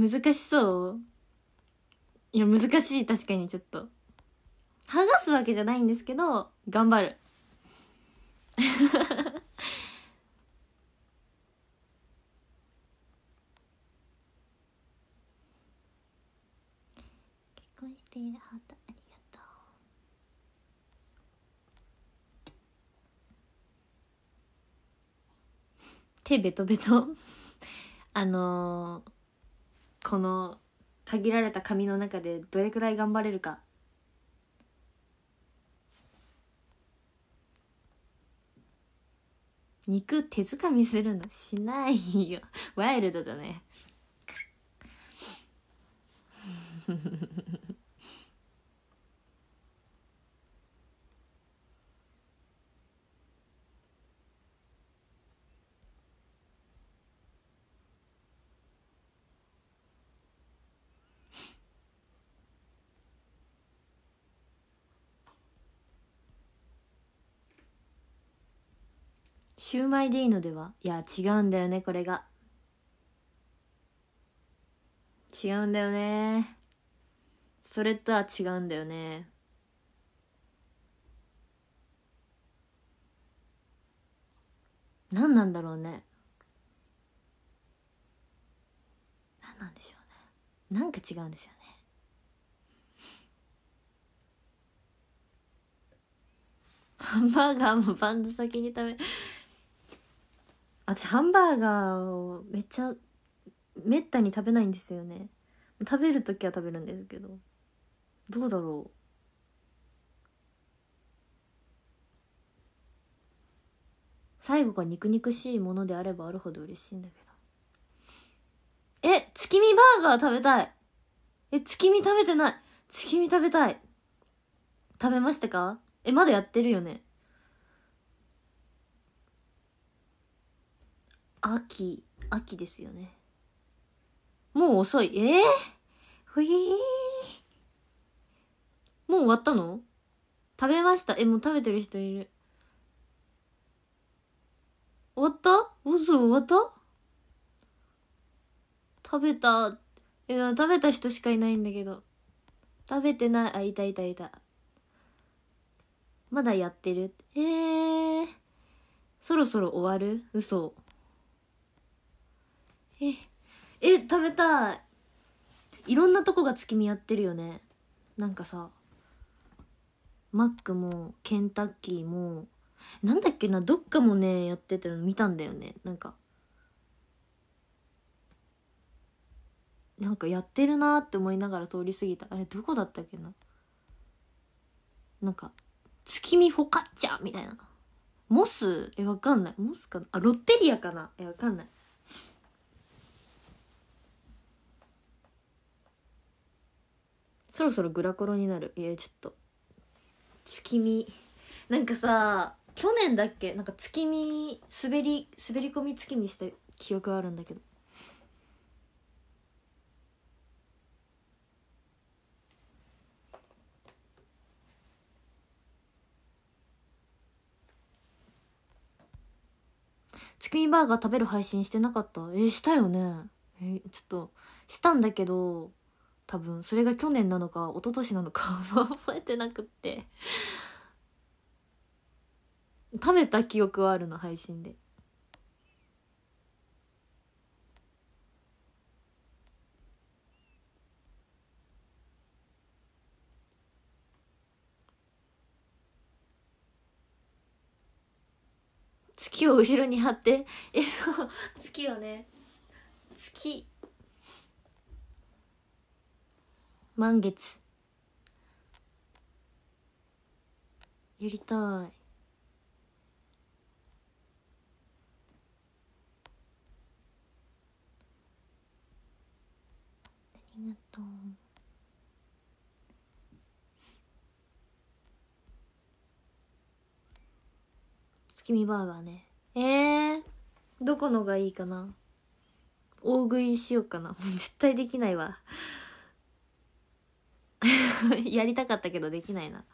難しそういや難しい確かにちょっと剥がすわけじゃないんですけど頑張る結婚しているハートありがとう手ベトベトあのーこの限られた紙の中でどれくらい頑張れるか肉手づかみするのしないよワイルドだね シューマイでいいのではいや、違うんだよね、これが。違うんだよね。それとは違うんだよね。何なんだろうね。何なんでしょうね。なんか違うんですよね。ハンバーガーもバンド先に食べ私ハンバーガーをめっちゃめったに食べないんですよね食べる時は食べるんですけどどうだろう最後が肉肉しいものであればあるほど嬉しいんだけどえ月見バーガー食べたいえ月見食べてない月見食べたい食べましたかえまだやってるよね秋、秋ですよね。もう遅い。ええー、ふいー。もう終わったの食べました。え、もう食べてる人いる。終わった嘘終わった食べた。え、食べた人しかいないんだけど。食べてない。あ、いたいたいた。まだやってる。えー。そろそろ終わる嘘。ええ食べたいいろんなとこが月見やってるよねなんかさマックもケンタッキーもなんだっけなどっかもねやってて見たんだよねなんかなんかやってるなって思いながら通り過ぎたあれどこだったっけななんか月見フォカッチャみたいなモスえわかんないモスかなあロッテリアかなえわかんないそろそろグラコロになるいやちょっと月見なんかさ去年だっけなんか月見滑り滑り込み月見した記憶があるんだけどチキンバーガー食べる配信してなかったえしたよねえちょっとしたんだけど多分それが去年なのか一昨年なのか 覚えてなくって食べた記憶はあるの配信で。月を後ろに貼ってえそう月をね月満月やりたいありがとう。月見バーガーね。えー、どこのがいいかな大食いしようかな。絶対できないわ。やりたかったけどできないな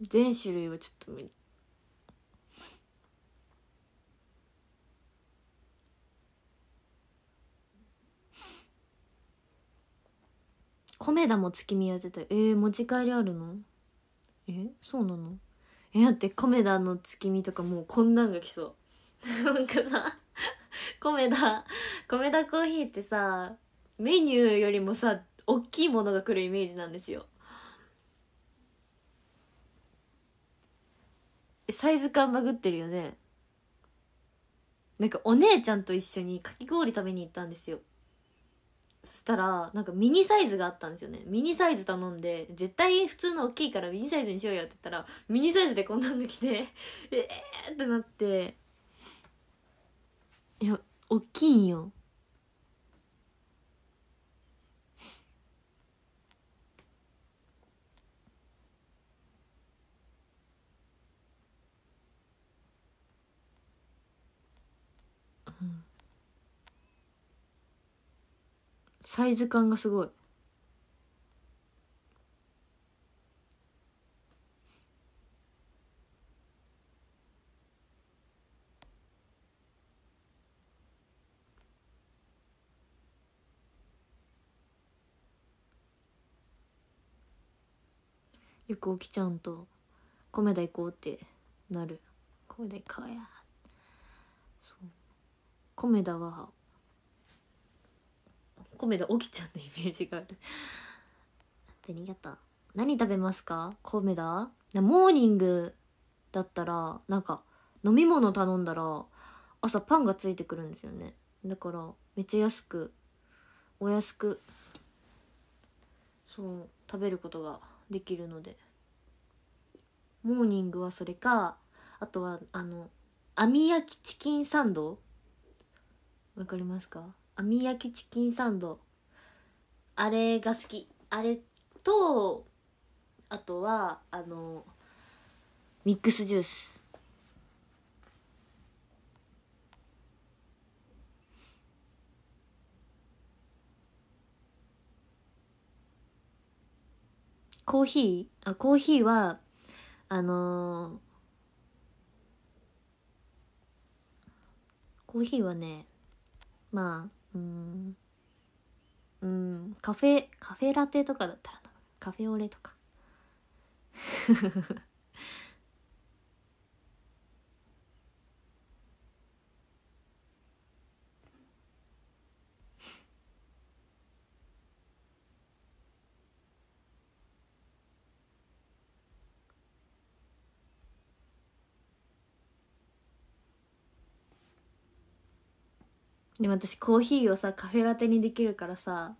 全種類はちょっと無理米田も月見やってたえー、持ち帰りあるのえそうなのえだって米田の月見とかもうこんなんが来そう なんかさダ、コメダコーヒーってさメニューよりもさ大きいものが来るイメージなんですよサイズ感バグってるよねなんかお姉ちゃんと一緒にかき氷食べに行ったんですよそしたらなんかミニサイズがあったんですよねミニサイズ頼んで絶対普通の大きいからミニサイズにしようよって言ったらミニサイズでこんなの来てええってなっていや大きいんよサイズ感がすごいくおきちゃんと米田行こうってなる米田行こうやそう米田は米田おきちゃんのイメージがあるありがとう何食べますか米田モーニングだったらなんか飲み物頼んだら朝パンがついてくるんですよねだからめっちゃ安くお安くそう食べることができるのでモーニングはそれかあとはあの網焼きチキンサンドわかりますか網焼きチキンサンドあれが好きあれとあとはあのミックスジュースコーヒーあコーヒーはあのー、コーヒーはねまあうんうんカフェカフェラテとかだったらカフェオレとかでも私コーヒーをさカフェラテにできるからさ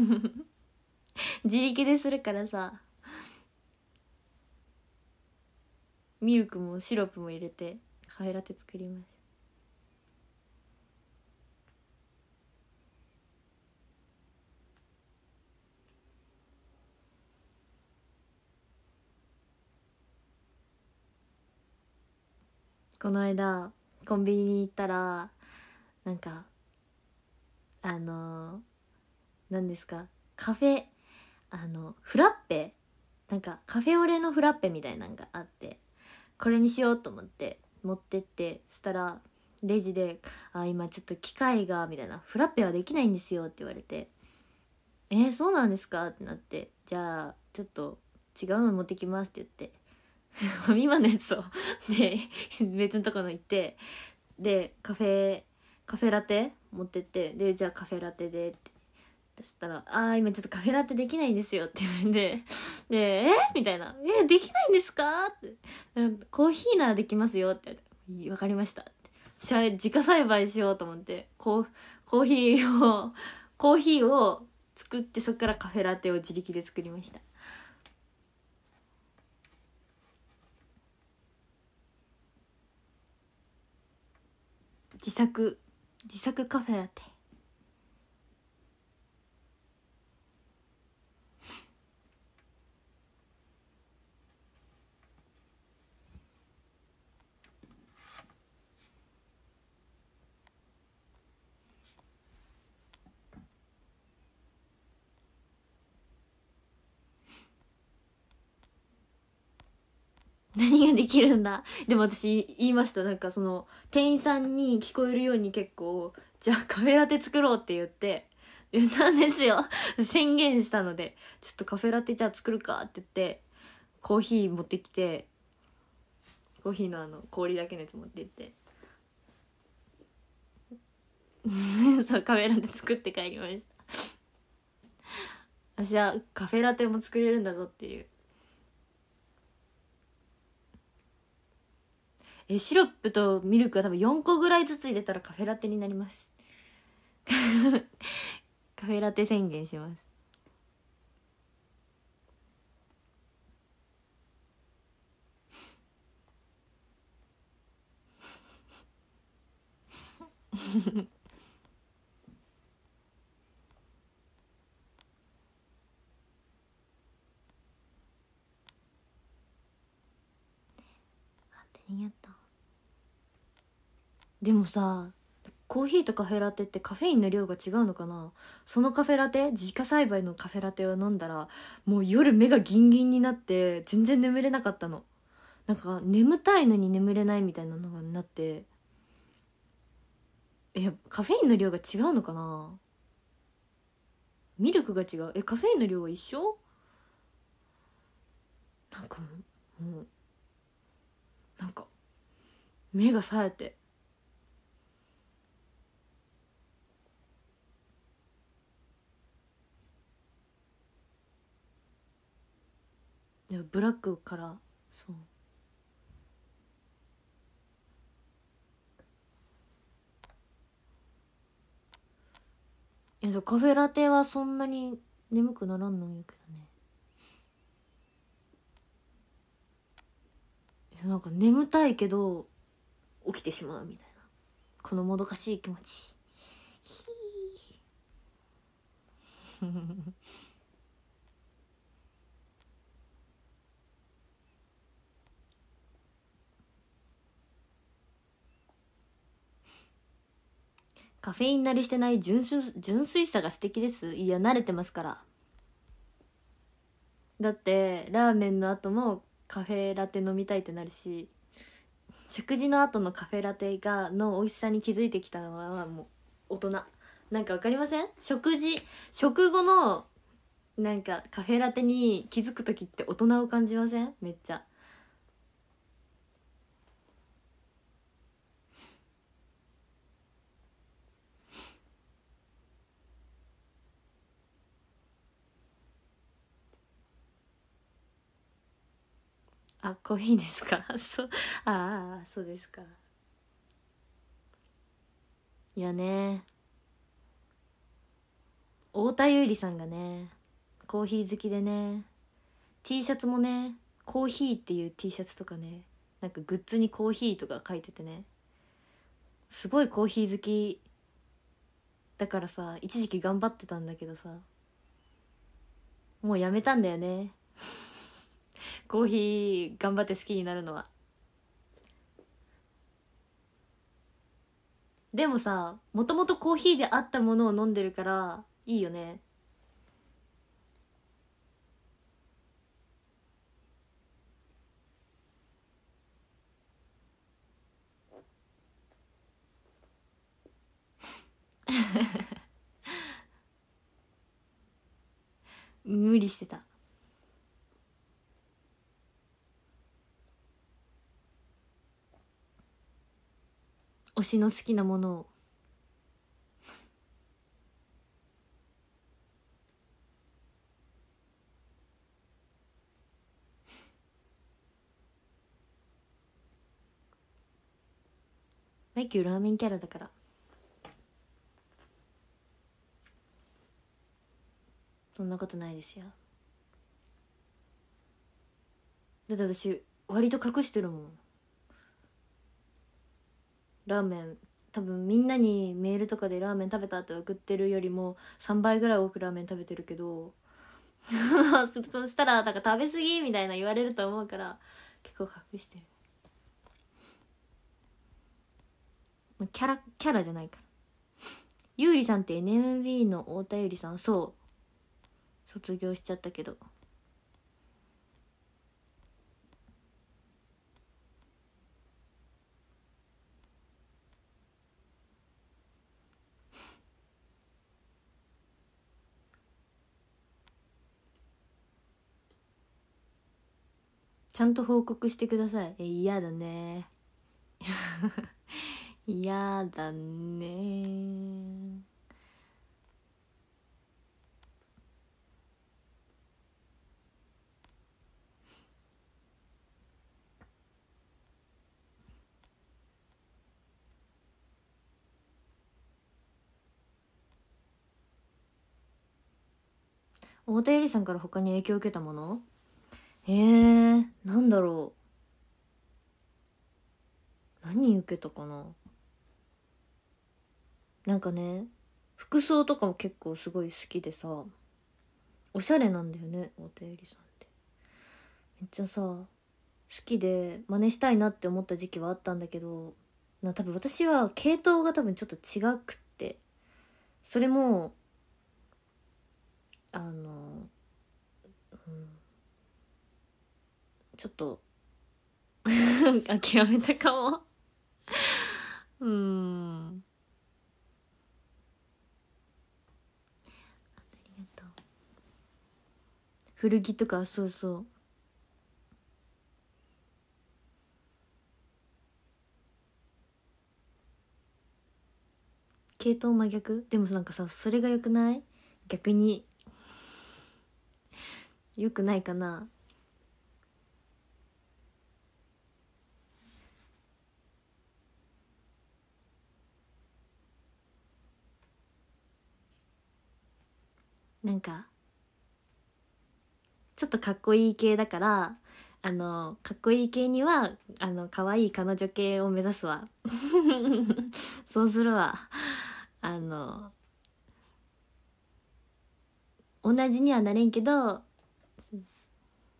自力でするからさミルクもシロップも入れてカフェラテ作りますこの間コンビニに行ったらなんかあの何ですかカフェあのフラッペなんかカフェオレのフラッペみたいなんがあってこれにしようと思って持ってってしたらレジで「あ今ちょっと機械が」みたいな「フラッペはできないんですよ」って言われて「えー、そうなんですか?」ってなって「じゃあちょっと違うの持ってきます」って言って 今のやつをで別のところ行ってでカフェカフェラテ持ってってでじゃあカフェラテでってそしたら「あー今ちょっとカフェラテできないんですよ」って言われて「でえみたいな「えできないんですか?」って「コーヒーならできますよ」って言われて「分かりました」ってじゃ自家栽培しようと思ってココーヒーをコーヒーを作ってそっからカフェラテを自力で作りました自作自作カフェラテ何ができるんだでも私言いましたなんかその店員さんに聞こえるように結構じゃあカフェラテ作ろうって言って言ったんですよ 宣言したのでちょっとカフェラテじゃあ作るかって言ってコーヒー持ってきてコーヒーのあの氷だけのやつ持ってって そうカフェラテ作って帰りました 私はカフェラテも作れるんだぞっていうえシロップとミルクは多分4個ぐらいずつ入れたらカフェラテになります カフェラテ宣言しますフフフ。苦 でもさコーヒーとカフェラテってカフェインの量が違うのかなそのカフェラテ自家栽培のカフェラテを飲んだらもう夜目がギンギンになって全然眠れなかったのなんか眠たいのに眠れないみたいなのがなってえカフェインの量が違うのかなミルクが違うえカフェインの量は一緒なんかもうなんか目が冴えてでもブラックからそうえそうカフェラテはそんなに眠くならんのやけどねそうなんか眠たいけど起きてしまうみたいなこのもどかしい気持ちひー カフェイン慣れしてない純粋さが素敵です。いや、慣れてますから。だって、ラーメンの後もカフェラテ飲みたいってなるし、食事の後のカフェラテが、の美味しさに気づいてきたのはもう、大人。なんかわかりません食事、食後の、なんかカフェラテに気づく時って大人を感じませんめっちゃ。あ、コーヒーですか そう、ああ、そうですか。いやね。太田優里さんがね、コーヒー好きでね、T シャツもね、コーヒーっていう T シャツとかね、なんかグッズにコーヒーとか書いててね、すごいコーヒー好きだからさ、一時期頑張ってたんだけどさ、もうやめたんだよね。コーヒー頑張って好きになるのはでもさもともとコーヒーであったものを飲んでるからいいよね 無理してた推しの好きなものをマイキューラーメンキャラだからそんなことないですよだって私割と隠してるもんラーメン多分みんなにメールとかでラーメン食べたって送ってるよりも3倍ぐらい多くラーメン食べてるけど そしたらなんか食べ過ぎみたいな言われると思うから結構隠してるキャラキャラじゃないからゆうりさんって NMB の太田ゆ里りさんそう卒業しちゃったけどちゃんと報告してくださいえ嫌だね 嫌だね太田ゆりさんから他に影響を受けたものえー、なんだろう。何受けたかななんかね、服装とかも結構すごい好きでさ、おしゃれなんだよね、お手絵里さんって。めっちゃさ、好きで真似したいなって思った時期はあったんだけど、な多分私は系統が多分ちょっと違くって、それも、あの、うんちょっと 諦めたかもうんありがとう古着とかそうそう系統真逆でもなんかさそれがよくない逆によくないかななんかちょっとかっこいい系だからあのかっこいい系にはあの可愛い彼女系を目指すわ そうするわあの同じにはなれんけど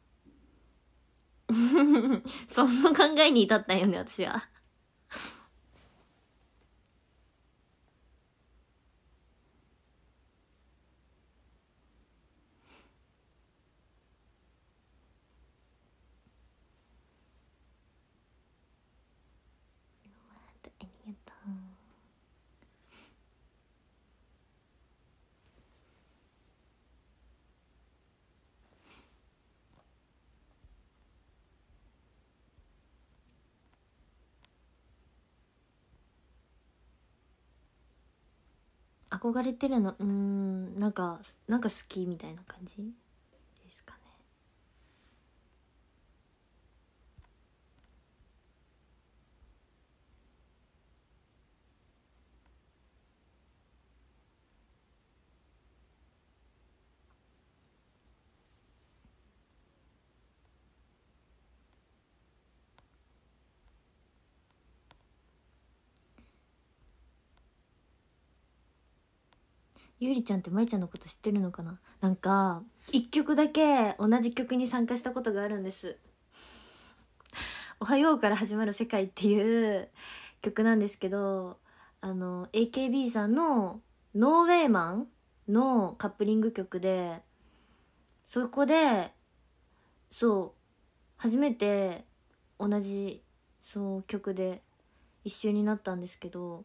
その考えに至ったんよね私は憧れてるのうーんなんかなんか好きみたいな感じゆりちゃんってまいちゃんのこと知ってるのかななんか1曲だけ同じ曲に参加したことがあるんです「おはようから始まる世界」っていう曲なんですけどあの AKB さんの「ノーウェイマン」のカップリング曲でそこでそう初めて同じそう曲で一緒になったんですけど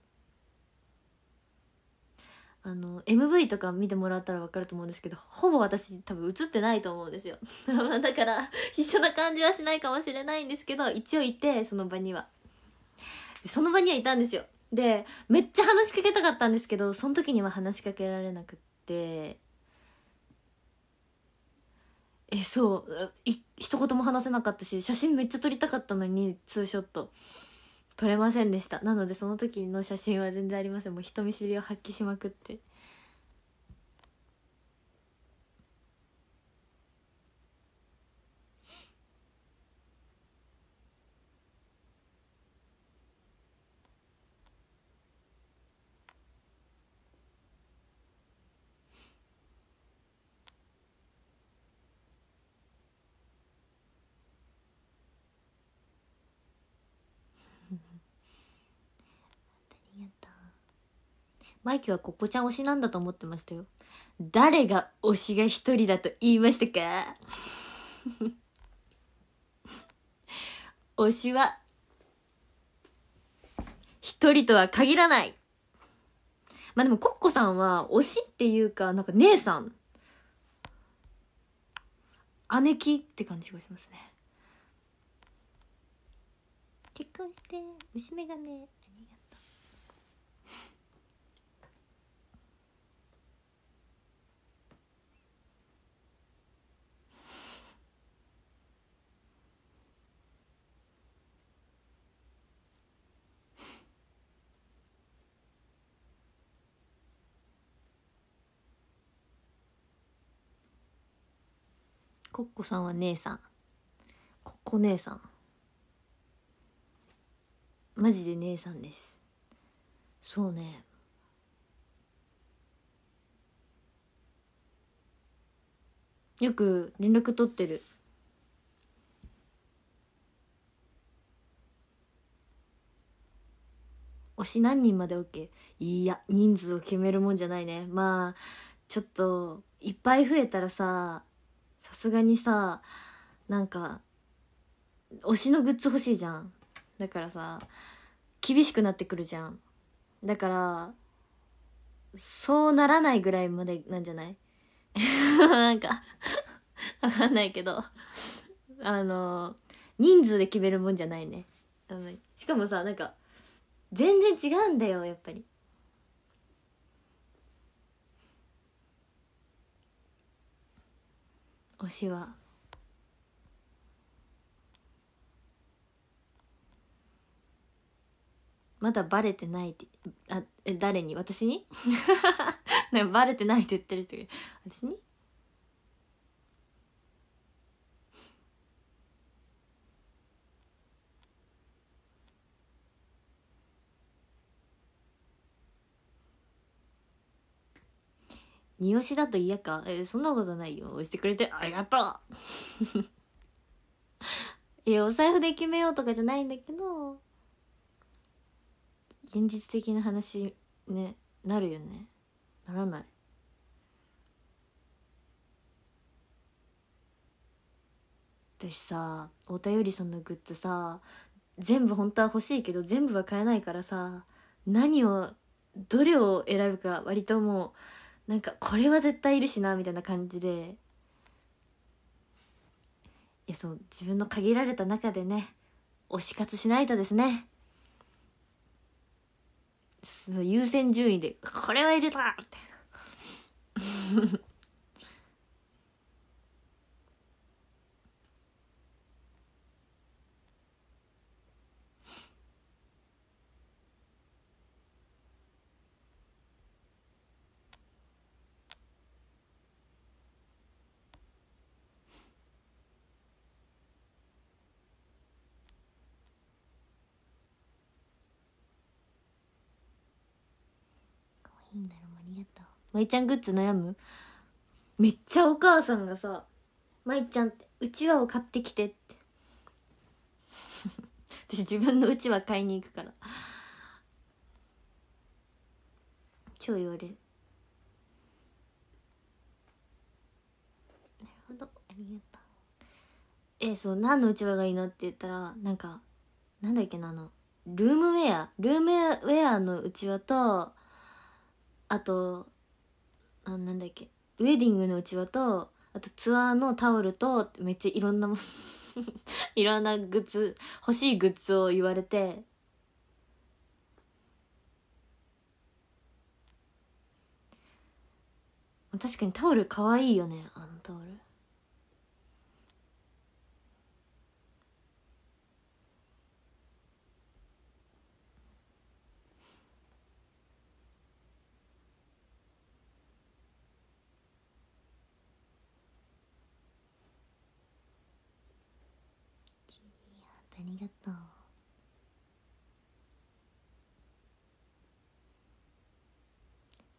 あの MV とか見てもらったら分かると思うんですけどほぼ私多分映ってないと思うんですよ だから一緒な感じはしないかもしれないんですけど一応いてその場にはその場にはいたんですよでめっちゃ話しかけたかったんですけどその時には話しかけられなくってえそう一言も話せなかったし写真めっちゃ撮りたかったのにツーショット撮れませんでしたなのでその時の写真は全然ありませんもう人見知りを発揮しまくってマイキはコッコちゃん推しなんだと思ってましたよ。誰が推しが一人だと言いましたか 推しは、一人とは限らないまあでもコッコさんは推しっていうか、なんか姉さん。姉貴って感じがしますね。結婚して、虫眼鏡。コッコさんは姉さん。コッコ姉さん。マジで姉さんです。そうね。よく連絡取ってる。推し何人まで OK? いや、人数を決めるもんじゃないね。まあ、ちょっと、いっぱい増えたらさ、さすがにさなんか推しのグッズ欲しいじゃんだからさ厳しくなってくるじゃんだからそうならないぐらいまでなんじゃない なんかわかんないけどあの人数で決めるもんじゃないねしかもさなんか全然違うんだよやっぱり推しはまだバレてないってあえ誰に私に なんかバレてないって言ってる人が私にに干しだと嫌かえそんなことないよ押してくれてありがとう いやお財布で決めようとかじゃないんだけど現実的な話ねなるよねならない私さお便りそのグッズさ全部本当は欲しいけど全部は買えないからさ何をどれを選ぶか割ともうなんかこれは絶対いるしなみたいな感じでいやそう自分の限られた中でね推し活しないとですね優先順位でこれはいるぞみたいないいんだろうありがとうまいちゃんグッズ悩むめっちゃお母さんがさ「まいちゃんってうちわを買ってきて」って 私自分のうちわ買いに行くから超言われるなるほどありがとうえそう何のうちわがいいのって言ったらなんかなんだっけなあのルームウェアルームウェアのうちわとあとあなんだっけウェディングのうちわとあとツアーのタオルとめっちゃいろんなも いろんなグッズ欲しいグッズを言われて確かにタオルかわいいよねあのタオル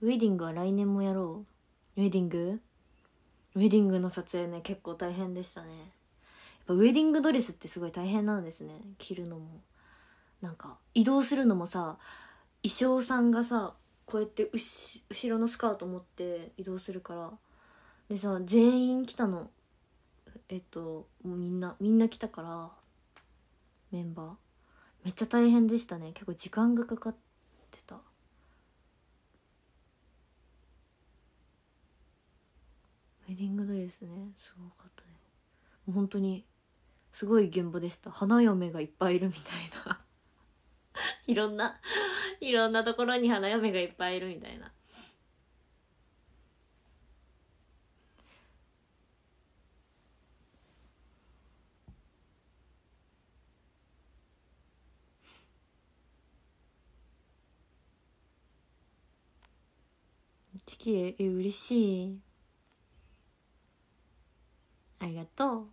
ウェディングは来年もやろうウェディングウェディングの撮影ね結構大変でしたねやっぱウェディングドレスってすごい大変なんですね着るのもなんか移動するのもさ衣装さんがさこうやって後ろのスカート持って移動するからでさ全員来たのえっとみんなみんな来たからメンバーめっちゃ大変でしたね結構時間がかかってたウェディングドレスねすごかったねもう本当にすごい現場でした花嫁がいっぱいいるみたいな いろんないろんなところに花嫁がいっぱいいるみたいなきえ嬉しいありがとう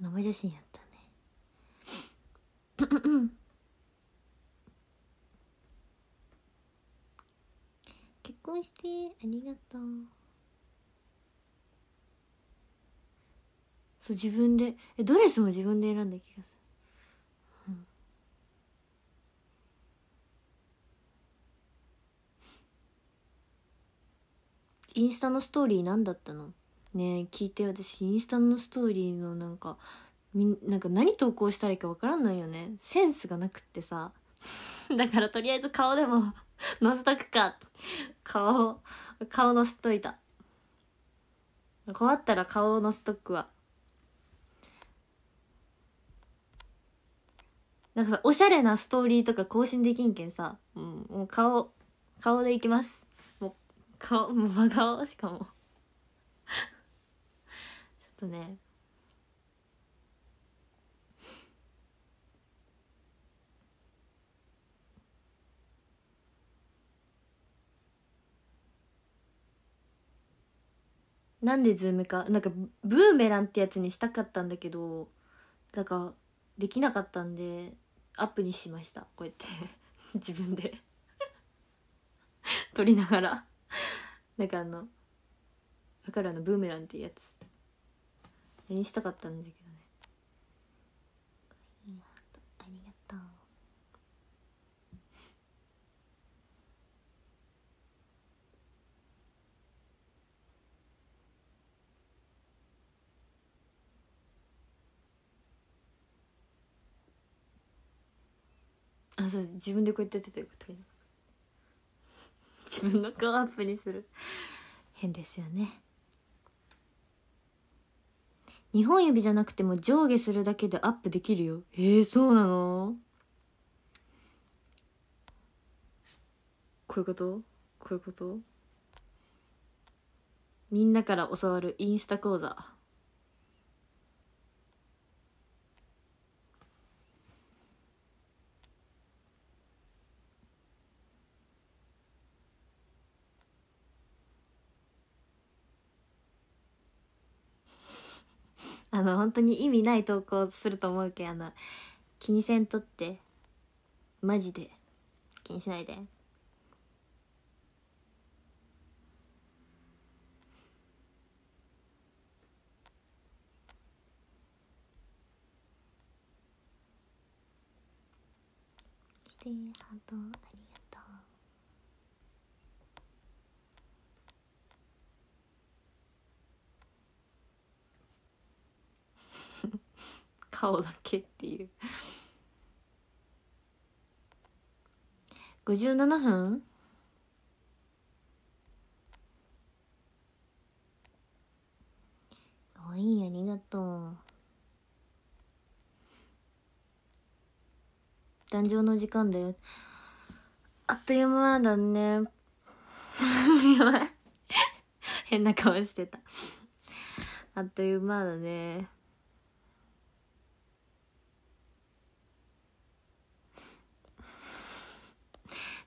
生写真やったね 結婚してありがとうそう自分でえドレスも自分で選んだ気がする、インスタのストーリー何だったのね聞いて私インスタのストーリーのなんかみなんか何投稿したらいいか分からないよねセンスがなくってさ だからとりあえず顔でも 載せとくか顔顔載せといた困ったら顔を載せとくわなんかさおしゃれなストーリーとか更新できんけんさ、うん、もう顔顔でいきますもう顔もう真顔 しかもちょっとねなんでズームかなんかブーメランってやつにしたかったんだけどなんかできなかったんでアップにしましたこうやって 自分で 撮りながらなんかあのだからあのブーメランっていうやつにしたかったんだけあそう自分でこうやってやってたよ 自分の顔アップにする変ですよね2本指じゃなくても上下するだけでアップできるよえー、そうなのこういうことこういうことみんなから教わるインスタ講座あの本当に意味ない投稿すると思うけあの気にせんとってマジで気にしないでしてハートありがとう顔だけっていう57分かわいいありがとう誕生の時間だよあっという間だね 変な顔してたあっという間だね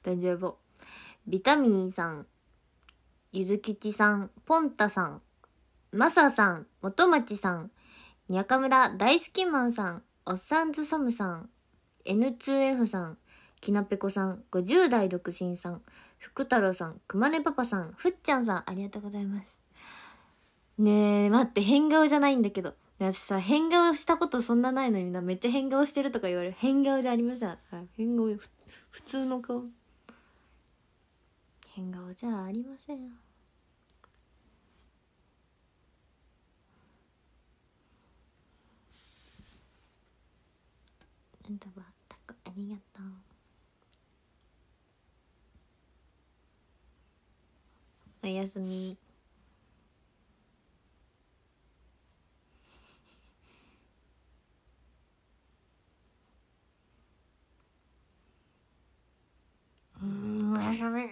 大丈夫。ビタミンさん、ゆずきちさん、ポンタさん、マサさん、元町さん、にゃかむら大好きマンさん、おっさんずサムさん、N2F さん、きなぺこさん、50代独身さん、福太郎さん、くまねパパさん、ふっちゃんさん、ありがとうございます。ねえ、待って、変顔じゃないんだけど。私さ、変顔したことそんなないのにな、めっちゃ変顔してるとか言われる。変顔じゃありません。変顔、普通の顔。変顔じゃありませんうだばたこありがとうおやすみうんおやすみ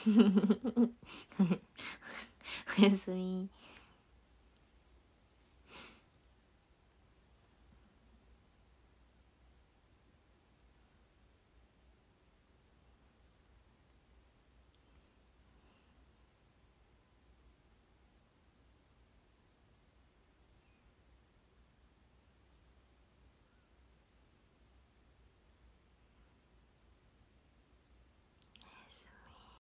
おやすみ